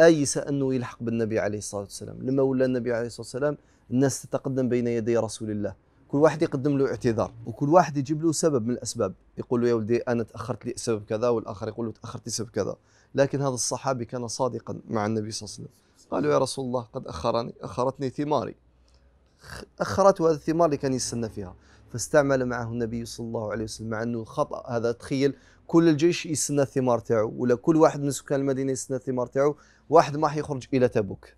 آيس أنه يلحق بالنبي عليه الصلاة والسلام لما ولى النبي عليه الصلاة والسلام الناس تتقدم بين يدي رسول الله كل واحد يقدم له اعتذار وكل واحد يجيب له سبب من الأسباب يقول له يا ولدي أنا تأخرت لسبب كذا والآخر يقول له تأخرت لسبب كذا لكن هذا الصحابي كان صادقا مع النبي صلى الله عليه وسلم قالوا يا رسول الله قد أخرني أخرتني ثماري أخرته هذا الثمار اللي كان يستنى فيها فاستعمل معه النبي صلى الله عليه وسلم مع انه خطا هذا تخيل كل الجيش يستنى الثمار تاعو ولا كل واحد من سكان المدينه يستنى الثمار تاعو واحد ما حيخرج الى تبوك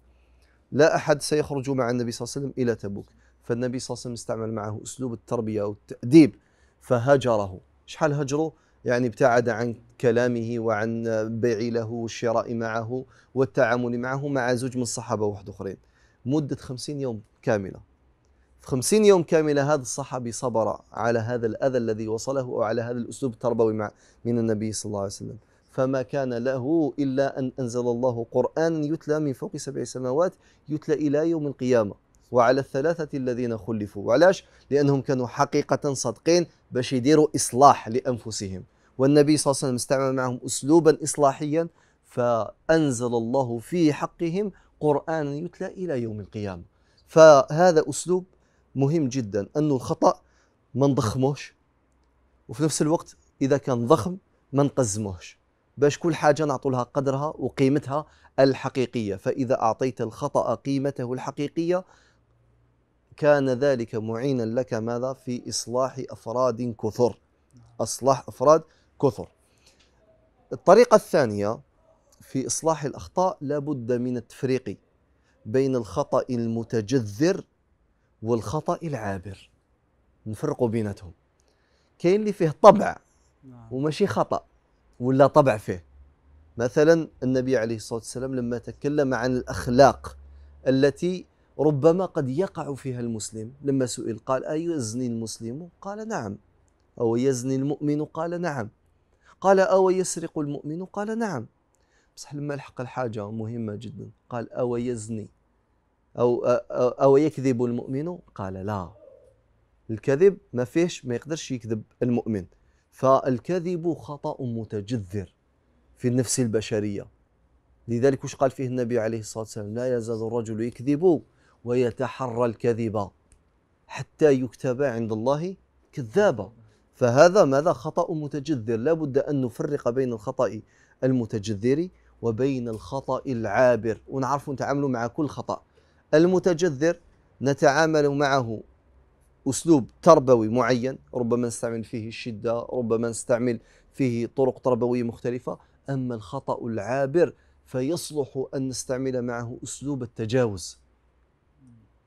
لا احد سيخرج مع النبي صلى الله عليه وسلم الى تبوك فالنبي صلى الله عليه وسلم استعمل معه اسلوب التربيه والتاديب فهجره شحال هجره يعني ابتعد عن كلامه وعن بيع له والشراء معه والتعامل معه مع زوج من الصحابه واحد اخرين مده خمسين يوم كامله في 50 يوم كاملة هذا الصحابي صبر على هذا الأذى الذي وصله وعلى هذا الأسلوب التربوي مع من النبي صلى الله عليه وسلم فما كان له إلا أن أنزل الله قرآن يتلى من فوق سبع سماوات يتلى إلى يوم القيامة وعلى الثلاثة الذين خلفوا وعلاش؟ لأنهم كانوا حقيقة صادقين باش يديروا إصلاح لأنفسهم والنبي صلى الله عليه وسلم استعمل معهم أسلوبا إصلاحيا فأنزل الله في حقهم قرآن يتلى إلى يوم القيامة فهذا أسلوب مهم جدا انه الخطا ما نضخموش وفي نفس الوقت اذا كان ضخم ما نقزموش باش كل حاجه نعطوا لها قدرها وقيمتها الحقيقيه فاذا اعطيت الخطا قيمته الحقيقيه كان ذلك معينا لك ماذا في اصلاح افراد كثر اصلاح افراد كثر الطريقه الثانيه في اصلاح الاخطاء لابد من التفريق بين الخطا المتجذر والخطا العابر نفرقوا بيناتهم كاين اللي فيه طبع نعم. وماشي خطا ولا طبع فيه مثلا النبي عليه الصلاه والسلام لما تكلم عن الاخلاق التي ربما قد يقع فيها المسلم لما سئل قال أيزني المسلم قال نعم أو يزني المؤمن قال نعم قال أو يسرق المؤمن قال نعم بصح لما لحق الحاجة مهمة جدا قال أو يزني أو, أو, أو يكذب المؤمن قال لا الكذب ما فيهش ما يقدرش يكذب المؤمن فالكذب خطأ متجذر في النفس البشرية لذلك وش قال فيه النبي عليه الصلاة والسلام لا يزال الرجل يكذب ويتحرى الكذب حتى يكتب عند الله كذابا فهذا ماذا خطأ متجذر لا بد أن نفرق بين الخطأ المتجذر وبين الخطأ العابر ونعرف نتعامل مع كل خطأ المتجذر نتعامل معه أسلوب تربوي معين ربما نستعمل فيه الشدة ربما نستعمل فيه طرق تربوية مختلفة أما الخطأ العابر فيصلح أن نستعمل معه أسلوب التجاوز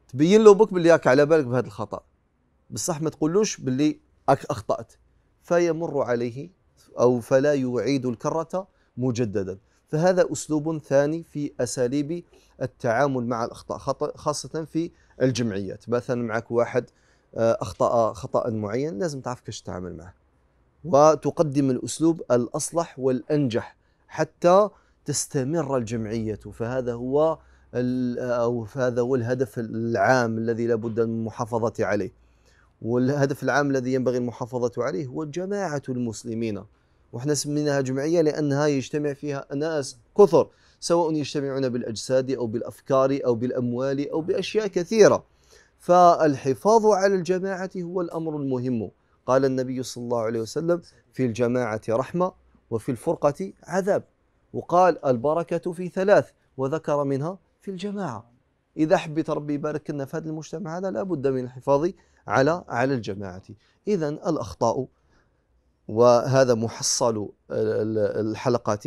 تبين له بك باللي راك على بالك بهذا الخطأ بصح ما تقولوش باللي أخطأت فيمر عليه أو فلا يعيد الكرة مجددا فهذا أسلوب ثاني في أساليب التعامل مع الأخطاء خاصة في الجمعيات مثلا معك واحد آه، أخطأ خطأ معين لازم تعرف كيفاش تتعامل معه وتقدم الأسلوب الأصلح والأنجح حتى تستمر الجمعية فهذا هو أو فهذا هو الهدف العام الذي لابد من المحافظة عليه والهدف العام الذي ينبغي المحافظة عليه هو جماعة المسلمين واحنا سميناها جمعيه لانها يجتمع فيها ناس كثر سواء يجتمعون بالاجساد او بالافكار او بالاموال او باشياء كثيره فالحفاظ على الجماعه هو الامر المهم قال النبي صلى الله عليه وسلم في الجماعه رحمه وفي الفرقه عذاب وقال البركه في ثلاث وذكر منها في الجماعه اذا حبيت ربي يبارك لنا في هذا المجتمع هذا لابد من الحفاظ على على الجماعه اذا الاخطاء وهذا محصل الحلقات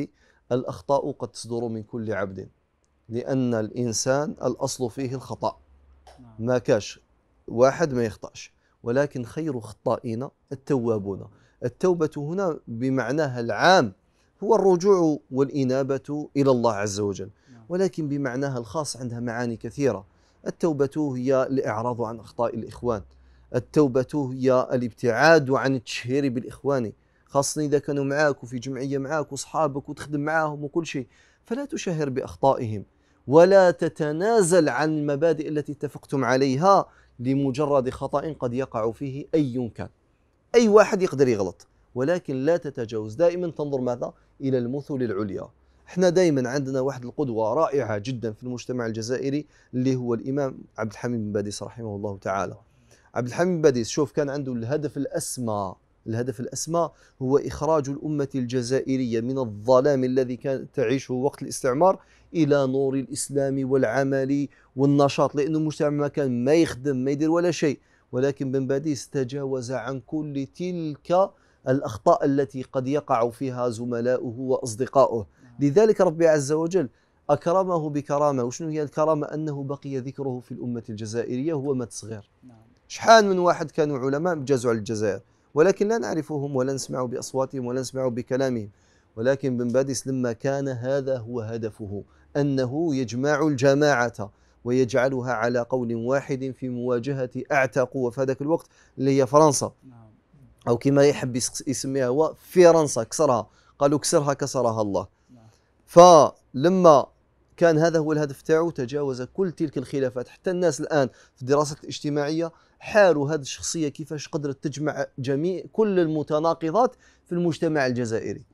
الأخطاء قد تصدر من كل عبد لأن الإنسان الأصل فيه الخطأ نعم. ما كاش واحد ما يخطأش ولكن خير خطائنا التوابون التوبة هنا بمعناها العام هو الرجوع والإنابة إلى الله عز وجل نعم. ولكن بمعناها الخاص عندها معاني كثيرة التوبة هي الإعراض عن أخطاء الإخوان التوبة هي الابتعاد عن التشهير بالإخوان خاصة إذا كانوا معاك وفي جمعية معاك وأصحابك وتخدم معاهم وكل شيء فلا تشهر بأخطائهم ولا تتنازل عن المبادئ التي اتفقتم عليها لمجرد خطأ قد يقع فيه أي كان أي واحد يقدر يغلط ولكن لا تتجاوز دائما تنظر ماذا إلى المثل العليا احنا دائما عندنا واحد القدوة رائعة جدا في المجتمع الجزائري اللي هو الإمام عبد الحميد بن باديس رحمه الله تعالى عبد الحميد باديس شوف كان عنده الهدف الأسمى الهدف الأسمى هو إخراج الأمة الجزائرية من الظلام الذي كانت تعيشه وقت الاستعمار إلى نور الإسلام والعمل والنشاط لأنه المجتمع ما كان ما يخدم ما يدير ولا شيء ولكن بن باديس تجاوز عن كل تلك الأخطاء التي قد يقع فيها زملاؤه واصدقائه نعم. لذلك ربي عز وجل أكرمه بكرامة وشنو هي الكرامة أنه بقي ذكره في الأمة الجزائرية هو مات صغير نعم. شحال من واحد كانوا علماء جازوا على الجزائر ولكن لا نعرفهم ولا نسمع بأصواتهم ولا نسمع بكلامهم ولكن بن باديس لما كان هذا هو هدفه أنه يجمع الجماعة ويجعلها على قول واحد في مواجهة أعتى قوة في هذاك الوقت اللي هي فرنسا نعم. أو كما يحب يسميها هو فرنسا كسرها قالوا كسرها كسرها الله نعم. فلما كان هذا هو الهدف تاعو تجاوز كل تلك الخلافات حتى الناس الان في الدراسات الاجتماعيه حاروا هذه الشخصيه كيفاش قدرت تجمع جميع كل المتناقضات في المجتمع الجزائري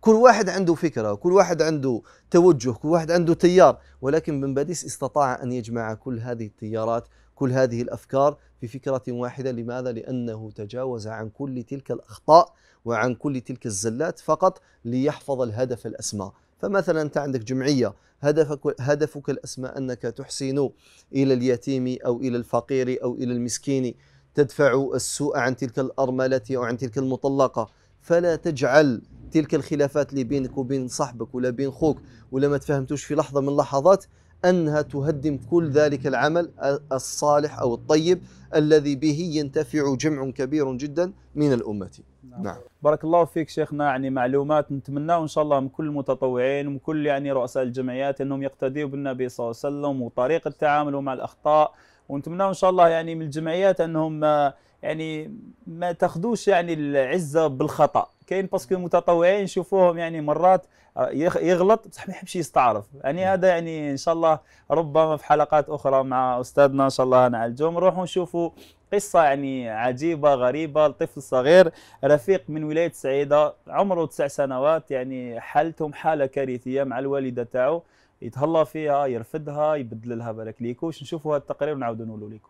كل واحد عنده فكره كل واحد عنده توجه كل واحد عنده تيار ولكن بن باديس استطاع ان يجمع كل هذه التيارات كل هذه الافكار في فكره واحده لماذا لانه تجاوز عن كل تلك الاخطاء وعن كل تلك الزلات فقط ليحفظ الهدف الاسمى فمثلا أنت عندك جمعية هدفك هدفك الأسمى أنك تحسن إلى اليتيم أو إلى الفقير أو إلى المسكين تدفع السوء عن تلك الأرملة أو عن تلك المطلقة فلا تجعل تلك الخلافات اللي بينك وبين صاحبك ولا بين خوك ولا ما تفهمتوش في لحظة من لحظات أنها تهدم كل ذلك العمل الصالح أو الطيب الذي به ينتفع جمع كبير جدا من الأمة نعم. نعم بارك الله فيك شيخنا يعني معلومات نتمناو ان شاء الله من كل المتطوعين ومن كل يعني رؤساء الجمعيات انهم يقتديوا بالنبي صلى الله عليه وسلم وطريقه تعامله مع الاخطاء ونتمناو ان شاء الله يعني من الجمعيات انهم آه، يعني ما تاخذوش يعني العزه بالخطا كاين باسكو المتطوعين نشوفوهم يعني مرات آه، يغلط بصح ما يحبش يستعرف يعني نعم. هذا يعني ان شاء الله ربما في حلقات اخرى مع استاذنا ان شاء الله نعالجهم نروحوا نشوفوا قصة يعني عجيبة غريبة لطفل صغير رفيق من ولاية سعيدة عمره تسع سنوات يعني حالتهم حالة كارثية مع الوالدة تاعو يتهلا فيها يرفدها يبدل لها بالك ليكوش نشوفوا هذا التقرير ونعاودوا نقولوا لكم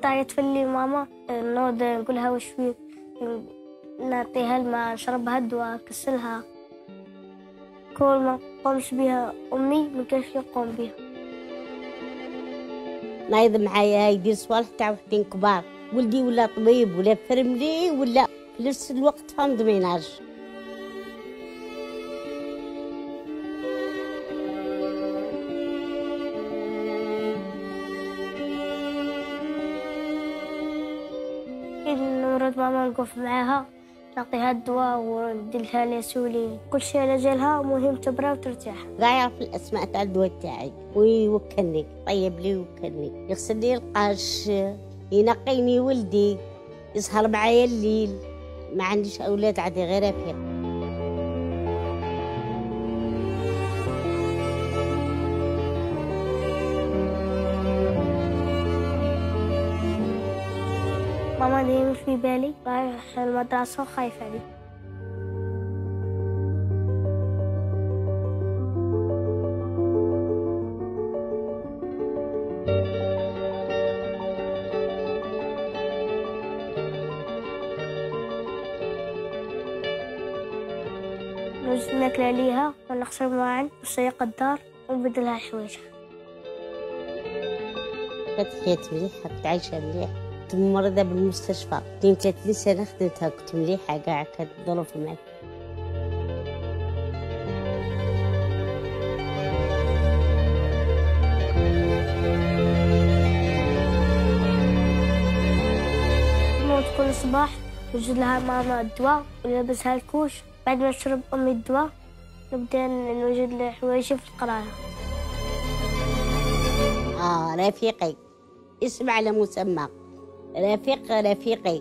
كي في لي ماما نوض نقولها وش فيك نعطيها الماء نشربها الدواء نكسلها كل ما قامش بها أمي ما كانش يقوم بها نايض معايا يدير صوالح تاع وحدين كبار ولدي ولا طبيب ولا فرملي ولا في نفس الوقت فهم دميناج مرات ماما نقف معاها نعطيها الدواء وندير لها الانسولين كل شيء على جالها مهم تبرا وترتاح كاع يعرف الاسماء تاع الدواء تاعي ويوكلني طيب لي ويوكلني يغسل لي القش ينقيني ولدي يسهر معايا الليل ما عنديش اولاد عندي غير رفيق طبعا هي في بالي رايح المدرسة وخايفة دي نوزن ناكلة ليها ونخسر معا وسيق الدار ونبدلها حوايجها. كانت حياة مليحة كنت عايشة مليح كنت ممرضة بالمستشفى كنت 30 سنة خدمتها كنت مليحة كاع كانت الظروف معي كل صباح نجد لها ماما الدواء ونلبسها الكوش بعد ما تشرب امي الدواء نبدا نوجد لها حوايجي في القرايه اه رفيقي اسم على مسمى رفيق رفيقي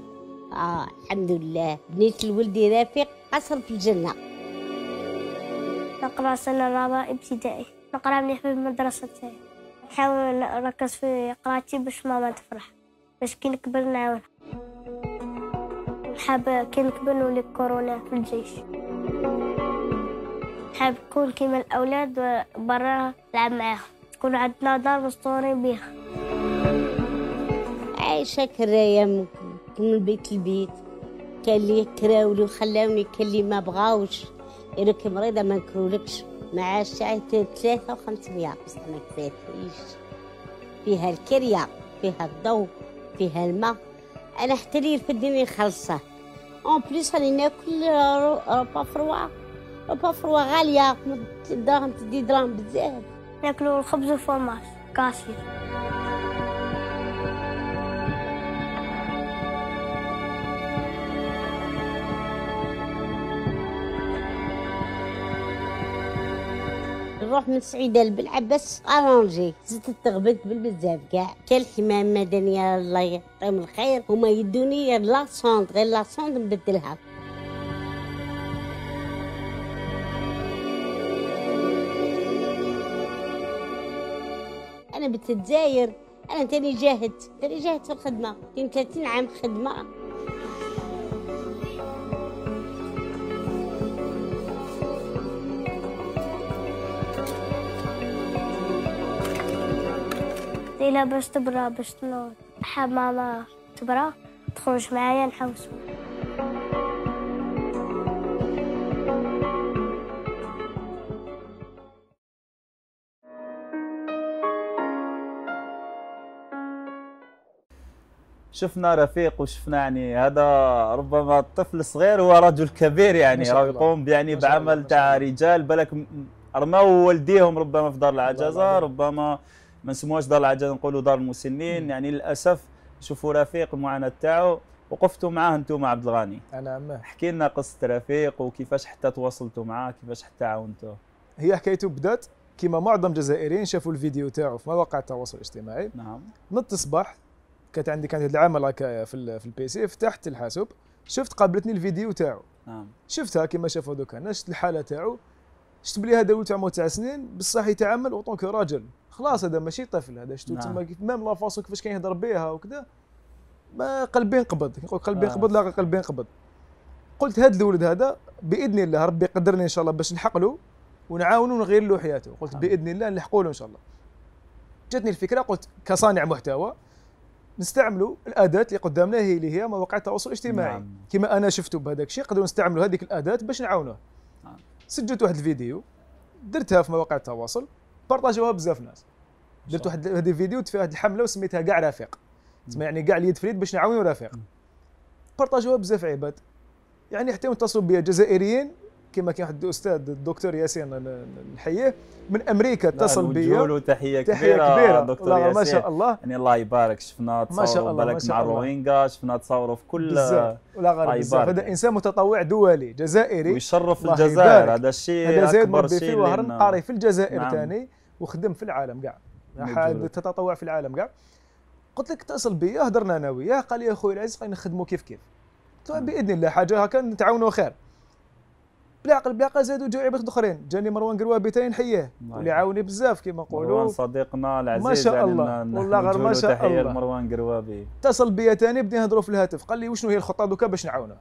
آه الحمد لله بنيت لولدي رفيق قصر في الجنة نقرأ سنة الرابعة ابتدائي نقرأ مليح في المدرسة تاعي نحاول نركز في قراءتي باش ماما تفرح باش كي نكبر نعاونها نحب كي نكبر نولي كورونا في الجيش حاب نكون كيما الأولاد برا نلعب معاهم تكون عندنا دار مستورين بيها عايشة كراية من بيت لبيت كان لي كراولي وخلاوني كان لي ما بغاوش كي مريضة ما نكرولكش ما عاش ثلاثة وخمسمية بس ما كفاتنيش فيها الكرية فيها الضوء فيها الماء أنا حتى لي في الدنيا خلصة اون بليس راني ناكل روبا فروا روبا فروا غالية دراهم تدي دراهم بزاف ناكلو الخبز والفرماج كاسير نروح من السعيده لبلعباس ارونجي زدت تغبت بالبزاف كاع كان الحمام المدنيه الله يعطيهم الخير هما يدوني لا لاصونت غير لا لاصونت نبدلها انا بنت الجزائر انا تاني جاهد تاني جاهد في الخدمه يمكن 30 عام خدمه ليلى باش تبرى باش تنوض حاب ماما تبرى تخرج معايا نحوسو شفنا رفيق وشفنا يعني هذا ربما الطفل الصغير هو رجل كبير يعني راه يقوم يعني بعمل تاع رجال بالك رموا والديهم ربما في دار العجزه ربما ما نسموهاش دار العجز نقولوا دار المسنين مم. يعني للاسف شوفوا رفيق المعاناه تاعو وقفتوا معاه انتم مع عبد الغني نعم احكي لنا قصه رفيق وكيفاش حتى تواصلتوا معاه كيفاش حتى عاونتوه هي حكايته بدات كما معظم الجزائريين شافوا الفيديو تاعو في مواقع التواصل الاجتماعي نعم نط الصباح كانت عندي كانت العمل هكايا في في البي سي فتحت الحاسوب شفت قابلتني الفيديو تاعو نعم شفتها كما شافوا دوكا نشت شفت الحاله تاعو شفت بلي هذا ولد عمره تسع سنين بصح يتعامل اون راجل خلاص هذا ماشي طفل هذا شتو نعم. تما ميم لافاسون كيفاش كان يهضر بها وكذا ما قلبي انقبض يقول قلبي انقبض آه. لا قلبي انقبض قلت هذا الولد هذا باذن الله ربي يقدرني ان شاء الله باش نلحق له ونغير له حياته قلت آه. باذن الله نلحقوا له ان شاء الله جاتني الفكره قلت كصانع محتوى نستعملوا الاداه اللي قدامنا هي اللي هي مواقع التواصل الاجتماعي نعم. كما انا شفته بهذاك الشيء نقدروا نستعملوا هذيك الاداه باش نعاونوه سجلت واحد الفيديو درتها في مواقع التواصل بارطاجوها بزاف ناس درت واحد هذه الفيديو في واحد الحمله وسميتها كاع رفيق تسمى يعني كاع اليد فريد باش نعاونوا رفيق بارطاجوها بزاف عباد يعني حتى يتصلوا بيا جزائريين كما كان واحد الاستاذ الدكتور ياسين نحييه من امريكا اتصل بي تحيه كبيره تحيه كبيره, دكتور ياسين ما شاء الله يعني الله يبارك شفنا تصاور ما شاء الله بالك مع روينغا شفنا تصوروا في كل بزاف ولا غير بزاف طيب، هذا انسان متطوع دولي جزائري ويشرف الجزائر هذا الشيء هذا زايد مربي فيه وهرم قاري في الجزائر ثاني نعم. وخدم في العالم كاع تتطوع في العالم كاع قلت لك اتصل بيا هضرنا انا وياه قال لي يا خويا العزيز خلينا نخدموا كيف كيف باذن الله حاجه هكا نتعاونوا خير بلا عقل بلا عقل زادوا جو عباد اخرين جاني مروان قروابي ثاني نحييه اللي عاوني بزاف كما نقولوا مروان صديقنا العزيز ما شاء يعني الله والله غير ما شاء الله مروان قروابي اتصل بيا ثاني بدينا نهضروا في الهاتف قال لي وشنو هي الخطه دوكا باش نعاونه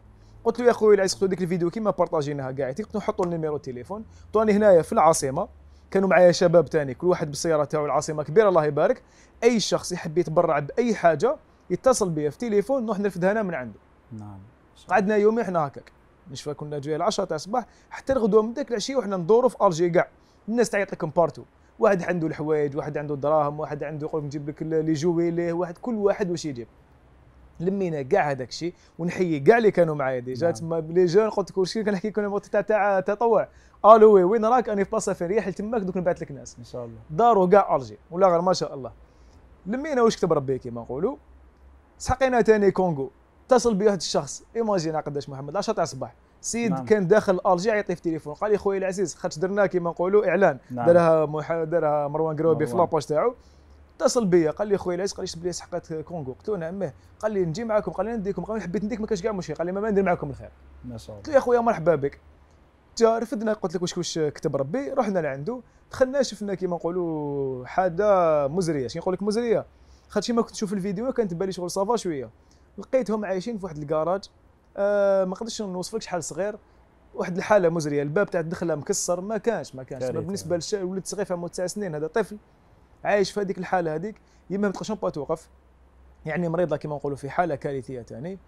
قلت له يا خويا العزيز له ديك الفيديو كيما بارطاجيناها كاع قلت له نحطوا النيميرو التليفون طوني هنايا في العاصمه كانوا معايا شباب ثاني كل واحد بالسياره تاعو العاصمه كبيره الله يبارك اي شخص يحب يتبرع باي حاجه يتصل بيا في تليفون نروح نرفدها من عنده نعم قعدنا يومين احنا هكاك نشفى كنا جوية 10 تاع الصباح حتى الغدوه من ذاك العشيه وحنا ندورو في الجي كاع الناس تعيط لكم بارتو واحد عنده الحوايج واحد عنده الدراهم واحد عنده يقول نجيب لك لي جويليه واحد كل واحد واش يجيب لمينا كاع هذاك الشيء ونحيي كاع اللي كانوا معايا ديجا تما نعم. لي جون قلت لك واش كنحكي كنا تاع تاع تطوع الو وين راك اني في بلاصه فين تماك دوك نبعث لك ناس ان شاء الله داروا كاع الجي ولا غير ما شاء الله لمينا واش كتب ربي كيما نقولوا سحقينا ثاني كونغو اتصل بيه الشخص ايماجين قداش محمد 10 تاع الصباح سيد نعم. كان داخل الجي يعطي في التليفون قال لي خويا العزيز خاطش درنا كيما نقولوا اعلان نعم. دارها مح... دارها مروان كروبي في لاباج تاعو اتصل بيا قال لي خويا العزيز قال لي بلي سحقات كونغو قلت له نعم قال لي نجي معاكم قال لي نديكم قال لي حبيت نديك ما كاش كاع مشكل قال لي ما ندير معاكم الخير ما شاء الله قلت له يا خويا مرحبا بك جا رفدنا قلت لك واش واش كتب ربي رحنا لعنده دخلنا شفنا كيما نقولوا حاده مزريه شنو نقول لك مزريه خاطر ما كنت تشوف الفيديو كانت بالي شغل صافا شويه لقيتهم عايشين في واحد الكراج آه ما نقدرش لك شحال صغير واحد الحاله مزريه الباب تاع الدخله مكسر ما كانش ما كانش بالنسبه للشيء ولد صغير في عمره تسع سنين هذا طفل عايش في هذيك الحاله هذيك يما ما تقدرش توقف يعني مريضه كما نقولوا في حاله كارثيه ثاني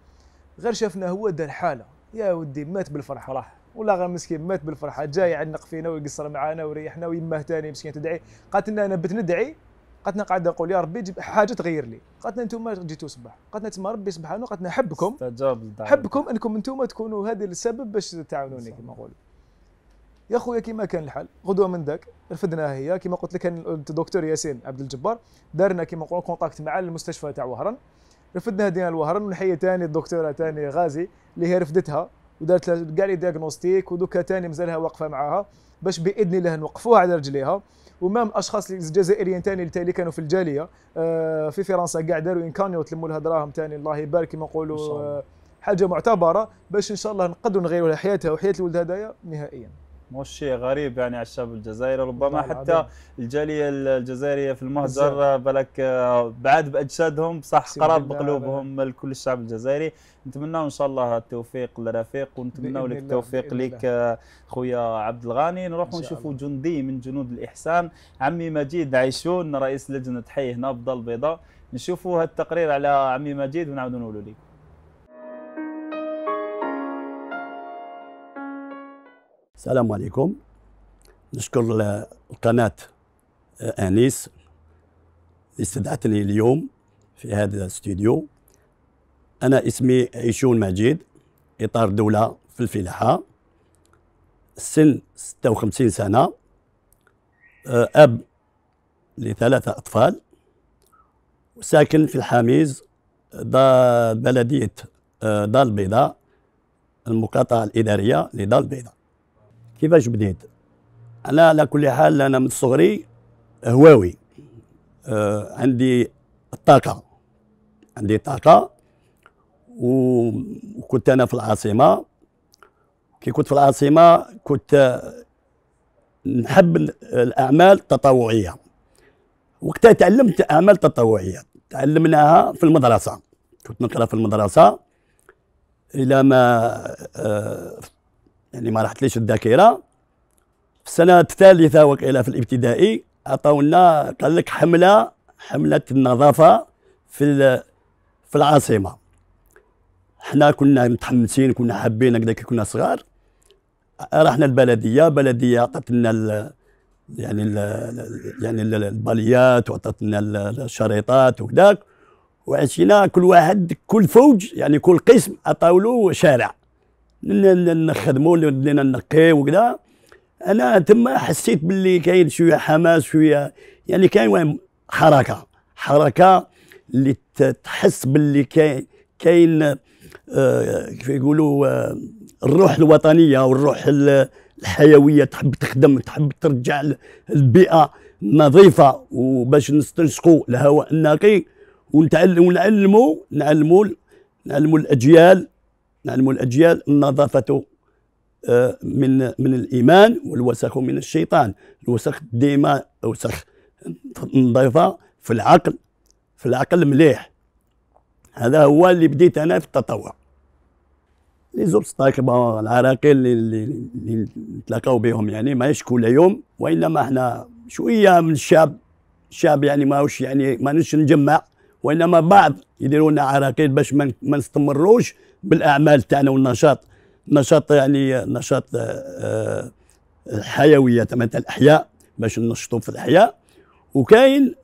غير شافنا هو دار حاله يا ودي مات بالفرحه راح والله غير مسكين مات بالفرحه جاي يعنق فينا ويقصر معانا وريحنا ويماه ثاني مسكين تدعي قالت لنا انا بت ندعي لنا قاعد نقول يا ربي جيب حاجه تغير لي قالتنا انتم جيتوا صباح لنا تما ربي سبحانه لنا حبكم حبكم انكم انتم تكونوا هذا السبب باش تعاونوني كما نقول يا خويا كيما كان الحال غدوه من ذاك رفدناها هي كما قلت لك الدكتور ياسين عبد الجبار دارنا كما نقول كونتاكت مع المستشفى تاع وهران رفدنا دينا الوهران ونحيي ثاني الدكتوره ثاني غازي اللي هي رفدتها ودارت لها كاع لي ديغنوستيك ودوكا ثاني مازالها واقفه معاها باش باذن الله نوقفوها على رجليها ومام اشخاص الجزائريين ثاني اللي كانوا في الجاليه آه، في فرنسا كاع داروا ان كانوا تلموا لها دراهم ثاني الله يبارك كما نقولوا آه، حاجه معتبره باش ان شاء الله نقدروا نغيروا حياتها وحياه الولد هذايا نهائيا مو شيء غريب يعني على الشعب الجزائري ربما حتى الجاليه الجزائريه في المهجر بالك آه، بعد باجسادهم صح قراب بقلوبهم لكل الشعب الجزائري نتمناو ان شاء الله التوفيق لرفيق ونتمناو لك التوفيق لك آه، خويا عبد الغاني نروح نشوفوا جندي من جنود الاحسان عمي مجيد عيشون رئيس لجنه حي هنا بالدار البيضاء نشوفوا هالتقرير على عمي مجيد ونعاودوا نقولوا لكم السلام عليكم نشكر القناة آه، أنيس اللي استدعتني اليوم في هذا الاستوديو أنا اسمي عيشون مجيد إطار دولة في الفلاحة السن 56 سنة آه، أب لثلاثة أطفال ساكن في الحاميز دار بلدية آه، دار البيضاء المقاطعة الإدارية لدار البيضاء كيفاش بديت انا على كل حال انا من صغري هواوي آه عندي الطاقه عندي طاقه وكنت انا في العاصمه كي كنت في العاصمه كنت نحب الاعمال التطوعيه وقتها تعلمت اعمال تطوعيه تعلمناها في المدرسه كنت نقرا في المدرسه الى ما آه يعني ما راحتليش الذاكره في السنه الثالثه وقيله في الابتدائي عطاونا قال لك حمله حمله النظافه في في العاصمه حنا كنا متحمسين كنا حابين هكذا كنا صغار رحنا البلديه بلديه عطات لنا يعني الـ يعني الـ الباليات وعطات لنا الشريطات وكذاك وعشنا كل واحد كل فوج يعني كل قسم عطاولو شارع نخدموا بدينا نقيو وكذا انا تما حسيت باللي كاين شويه حماس شويه يعني كاين حركه حركه اللي تحس باللي كاين كاين آه كيف يقولوا آه الروح الوطنيه والروح الحيويه تحب تخدم تحب ترجع البيئه نظيفه وباش نستنشقوا الهواء النقي ونتعلموا نعلموا نعلموا الاجيال نعلم الأجيال النظافة آه، من من الإيمان والوسخ من الشيطان الوسخ ديما وسخ نظيفة في العقل في العقل مليح هذا هو اللي بديت أنا في التطوع لي زوبستاك العراقيل اللي, اللي نتلاقاو بهم يعني ماهيش كل يوم وانما احنا شويه من الشاب شاب يعني ماهوش يعني ما نجمع وانما بعض يديروا لنا عراقيل باش ما نستمروش بالاعمال تاعنا والنشاط نشاط يعني نشاط آه، آه، حيويه تاع الاحياء باش ننشطوا في الاحياء وكاين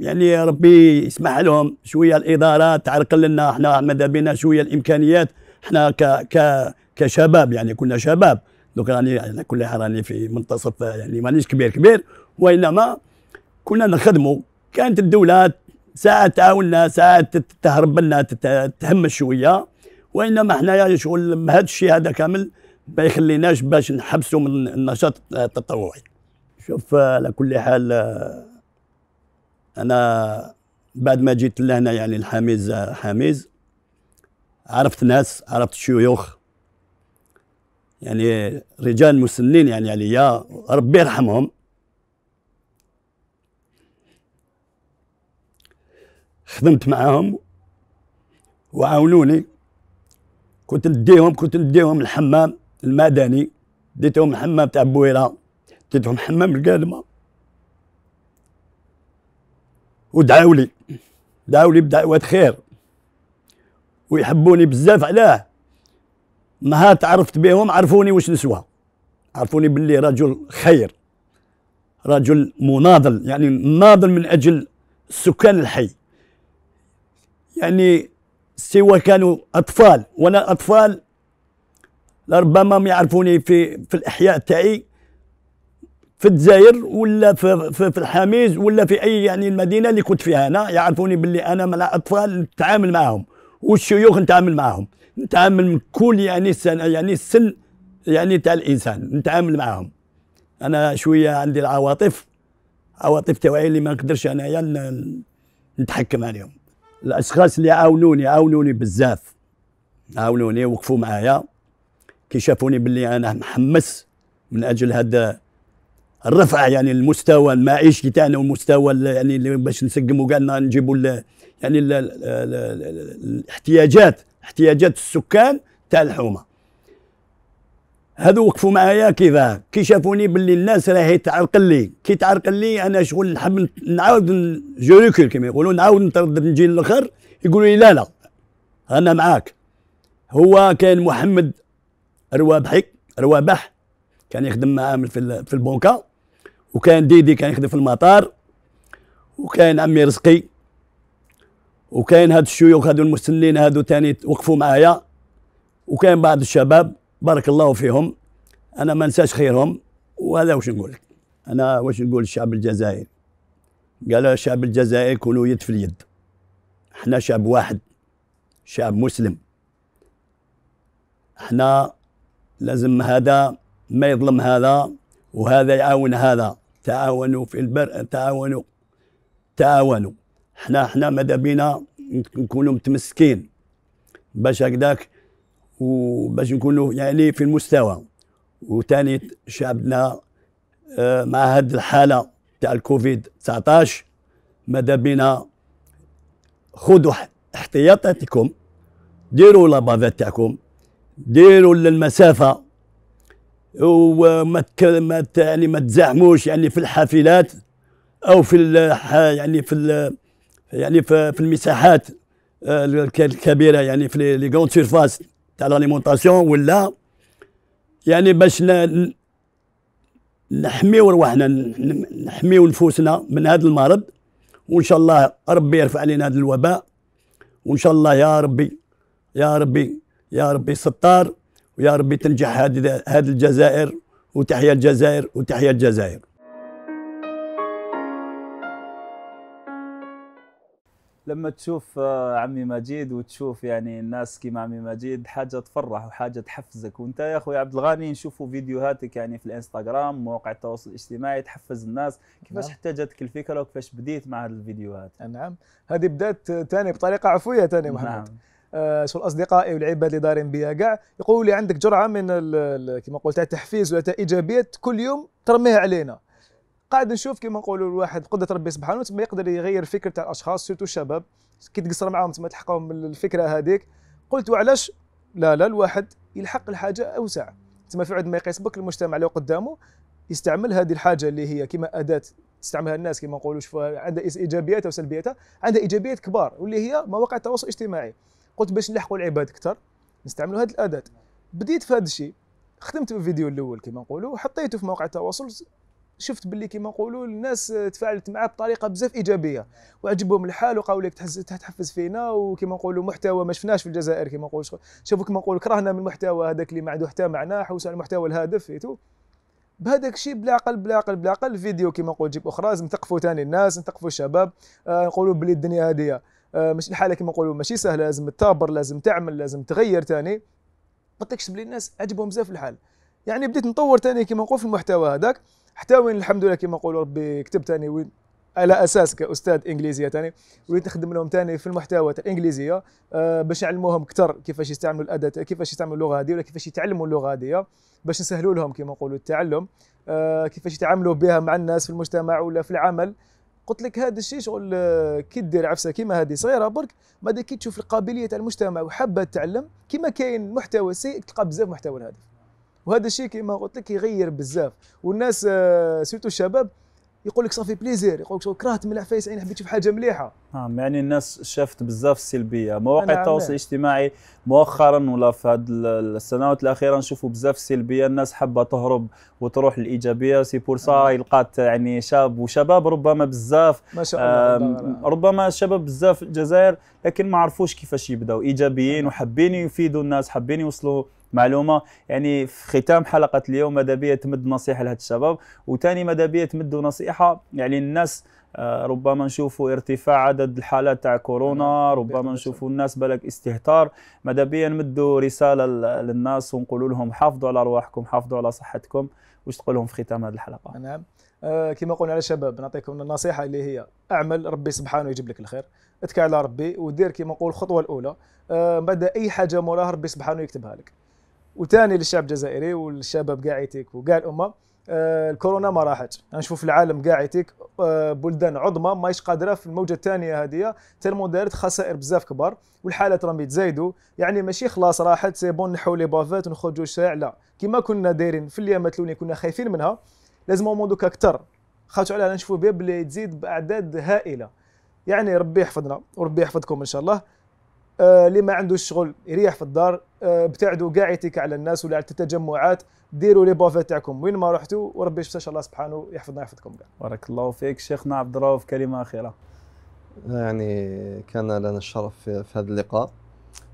يعني ربي يسمح لهم شويه الاداره تعرقل لنا احنا ماذا بينا شويه الامكانيات احنا ك ك كشباب يعني كنا شباب دوك راني يعني كل راني في منتصف يعني مانيش كبير كبير وانما كنا نخدموا كانت الدوله ساعات تعاوننا ساعات تهرب لنا تهمش شويه وانما حنايا شغل هذا الشيء هذا كامل ما يخليناش باش نحبسوا من النشاط التطوعي شوف على كل حال انا بعد ما جيت لهنا يعني الحميز حميز عرفت ناس عرفت شيوخ يعني رجال مسنين يعني عليا ربي يرحمهم خدمت معاهم وعاونوني كنت نديهم كنت نديهم الحمام المدني ديتهم الحمام تاع بويره ديتهم حمام القادمه ودعاو لي دعاو لي بدعوات خير ويحبوني بزاف علاه نهار تعرفت بهم عرفوني واش نسوى عرفوني باللي رجل خير رجل مناضل يعني ناضل من اجل سكان الحي يعني سوى كانوا أطفال وأنا أطفال لربما ما يعرفوني في في الإحياء تاعي في الجزائر ولا في, في, في الحاميز ولا في أي يعني المدينة اللي كنت فيها أنا يعرفوني باللي أنا مع أطفال نتعامل معهم والشيوخ نتعامل معهم نتعامل من كل يعني سن يعني السن يعني تاع الإنسان نتعامل معهم أنا شوية عندي العواطف عواطف تاعي اللي ما نقدرش أنايا نتحكم عليهم الاشخاص اللي عاونوني عاونوني بزاف عاونوني وقفوا معايا كي شافوني باللي انا محمس من اجل هذا الرفع يعني المستوى المعيشي تاعنا والمستوى يعني باش نسقموا قالنا نجيبوا يعني الاحتياجات احتياجات السكان تاع الحومه وقفوا معايا كيفاه كي شافوني باللي الناس راهي تعرقل لي كي تعرقل لي انا شغل نحب نعاود جوريكل كما يقولوا نعاود نتردد نجي للاخر يقولوا لي لا لا انا معاك هو كان محمد روابحي روابح كان يخدم معاه في في البنكه وكان ديدي كان يخدم في المطار وكان عمي رزقي وكان هاد الشيوخ هادو المسنين هادو تاني وقفوا معايا وكان بعض الشباب بارك الله فيهم انا ما انساش خيرهم وهذا واش نقول لك انا واش نقول الشعب الجزائري قال شعب الجزائر كونوا يد في اليد احنا شعب واحد شعب مسلم احنا لازم هذا ما يظلم هذا وهذا يعاون هذا تعاونوا في البر تعاونوا تعاونوا احنا احنا ماذا بينا نكونوا متمسكين باش هكذاك وباش نقولوا يعني في المستوى وثاني شعبنا مع هذه الحاله تاع الكوفيد 19 ماذا بينا خذوا احتياطاتكم ديروا لابافات تاعكم ديروا المسافه وما ما يعني ما تزاحموش يعني في الحافلات او في يعني في يعني في, في المساحات الكبيره يعني في لي كونت سيرفاس تاع لاليمونطاسيون ولا يعني باش نحميو رواحنا نحميو نفوسنا من هذا المرض وان شاء الله ربي يرفع علينا هذا الوباء وان شاء الله يا ربي يا ربي يا ربي ستار ويا ربي تنجح هذه الجزائر وتحيا الجزائر وتحيا الجزائر لما تشوف آه، عمي مجيد وتشوف يعني الناس كيما عمي مجيد حاجه تفرح وحاجه تحفزك وانت يا اخوي عبد الغني نشوفوا فيديوهاتك يعني في الانستغرام مواقع التواصل الاجتماعي تحفز الناس كيفاش نعم. حتى جاتك الفكره وكيفاش بديت مع هذه الفيديوهات نعم هذه بدات تاني بطريقه عفويه تاني محمد نعم. آه شو اصدقائي والعباد اللي دارين بها كاع يقولوا لي عندك جرعه من كما قلت التحفيز ولا ايجابيه كل يوم ترميها علينا قاعد نشوف كما نقولوا الواحد قدره ربي سبحانه وتعالى يقدر يغير الفكر تاع الاشخاص سيرتو الشباب كي تقصر معاهم تما تلحقهم الفكره هذيك قلت وعلاش لا لا الواحد يلحق الحاجه اوسع تما في عد ما يقيس بك المجتمع اللي قدامه يستعمل هذه الحاجه اللي هي كما اداه تستعملها الناس كما نقولوا شوف عندها ايجابياتها وسلبياتها عندها ايجابيات كبار واللي هي مواقع التواصل الاجتماعي قلت باش نلحقوا العباد اكثر نستعملوا هذه الاداه بديت في هذا الشيء خدمت الفيديو الاول كما نقولوا وحطيته في مواقع التواصل شفت باللي كيما نقولوا الناس تفاعلت معاه بطريقه بزاف ايجابيه وعجبهم الحال وقالوا لك تحفز فينا وكيما نقولوا محتوى ما شفناش في الجزائر كيما نقولوا شافوا كيما نقولوا كرهنا من المحتوى هذاك اللي ما عنده حتى معنى حوسوا على المحتوى الهادف فيتو بهذاك الشيء بلا عقل بلا عقل بلا عقل الفيديو كيما نقول جيب اخرى لازم تقفوا ثاني الناس نثقفوا الشباب آه نقولوا بلي الدنيا هذه آه مش الحاله كيما نقولوا ماشي سهله لازم تابر لازم تعمل لازم تغير ثاني قلت لك بلي الناس عجبهم بزاف الحال يعني بديت نطور ثاني كيما نقول في المحتوى هذاك حتى وين الحمد لله كما نقولوا ربي كتب تاني وين على اساس كاستاذ انجليزيه تاني وليت نخدم لهم تاني في المحتوى تاع الانجليزيه أه باش نعلموهم اكثر كيفاش يستعملوا الاداه كيفاش يستعملوا اللغه هذه ولا كيفاش يتعلموا اللغه هذه باش نسهلوا لهم كما نقولوا التعلم أه كيفاش يتعاملوا بها مع الناس في المجتمع ولا في العمل قلت لك هذا الشيء شغل آه، كي دير عفسه كيما هذه صغيره برك ماذا كي تشوف القابليه تاع المجتمع وحابه تتعلم كيما كاين محتوى سيء تلقى بزاف محتوى هادف وهذا الشيء كما قلت لك يغير بزاف والناس آه، سيرتو الشباب يقول لك صافي بليزير يقول لك كرهت من فايس عين حبيت تشوف حاجه مليحه نعم يعني الناس شافت بزاف السلبيه مواقع نعم، التواصل نعم. الاجتماعي مؤخرا ولا في هذه السنوات الاخيره نشوفوا بزاف السلبيه الناس حابه تهرب وتروح للايجابيه سي بور سا نعم. لقات يعني شاب وشباب ربما بزاف ما شاء الله ربما شباب بزاف الجزائر لكن ما عرفوش كيفاش يبداو ايجابيين وحابين يفيدوا الناس حابين يوصلوا معلومه يعني في ختام حلقه اليوم ماذا بيا تمد نصيحه لهذا الشباب وثاني ماذا بيا تمدوا نصيحه يعني الناس آه، ربما نشوفوا ارتفاع عدد الحالات تاع كورونا نعم، ربما نشوفوا الناس بالك استهتار ماذا بيا نمدوا رساله للناس ونقولوا لهم حافظوا على ارواحكم حافظوا على صحتكم واش تقول لهم في ختام هذه الحلقه نعم آه كما قلنا على شباب نعطيكم النصيحه اللي هي اعمل ربي سبحانه يجيب لك الخير اتكل على ربي ودير كما نقول الخطوه الاولى آه بعد اي حاجه موراها ربي سبحانه يكتبها لك وثاني للشعب الجزائري والشباب قاعيتك يتيك وكاع الامه آه، الكورونا ما راحت نشوف العالم قاعيتك آه، بلدان عظمى ماهيش قادره في الموجه الثانيه هذه تلمو دارت خسائر بزاف كبار والحالات راهم يتزايدوا يعني ماشي خلاص راحت سي بون نحو لي بافات ونخرجوا الشارع لا كيما كنا دايرين في الايامات الاولى كنا خايفين منها لازم مون دوكا اكثر خاطر على نشوفوا بها بلي تزيد باعداد هائله يعني ربي يحفظنا وربي يحفظكم ان شاء الله آه، اللي ما عندوش شغل يريح في الدار آه، ابتعدوا كاع يتيك على الناس ولا على التجمعات ديروا لي بوفي تاعكم وين ما رحتوا وربي ان شاء الله سبحانه يحفظنا يحفظكم كاع. بارك الله فيك شيخنا عبد الرؤوف كلمه اخيره. يعني كان لنا الشرف في, في هذا اللقاء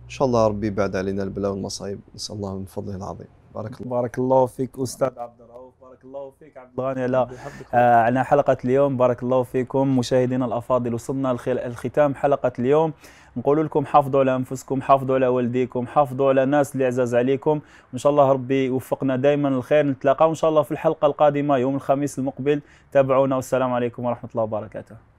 ان شاء الله ربي يبعد علينا البلاء والمصايب نسال الله من فضله العظيم بارك الله بارك الله فيك استاذ عبد الرؤوف بارك الله فيك عبد الغني على آه، على حلقه اليوم بارك الله فيكم مشاهدينا الافاضل وصلنا لختام حلقه اليوم نقول لكم حافظوا على انفسكم حافظوا على والديكم حافظوا على الناس اللي عزاز عليكم ان شاء الله ربي يوفقنا دائما الخير نتلاقاو ان شاء الله في الحلقه القادمه يوم الخميس المقبل تابعونا والسلام عليكم ورحمه الله وبركاته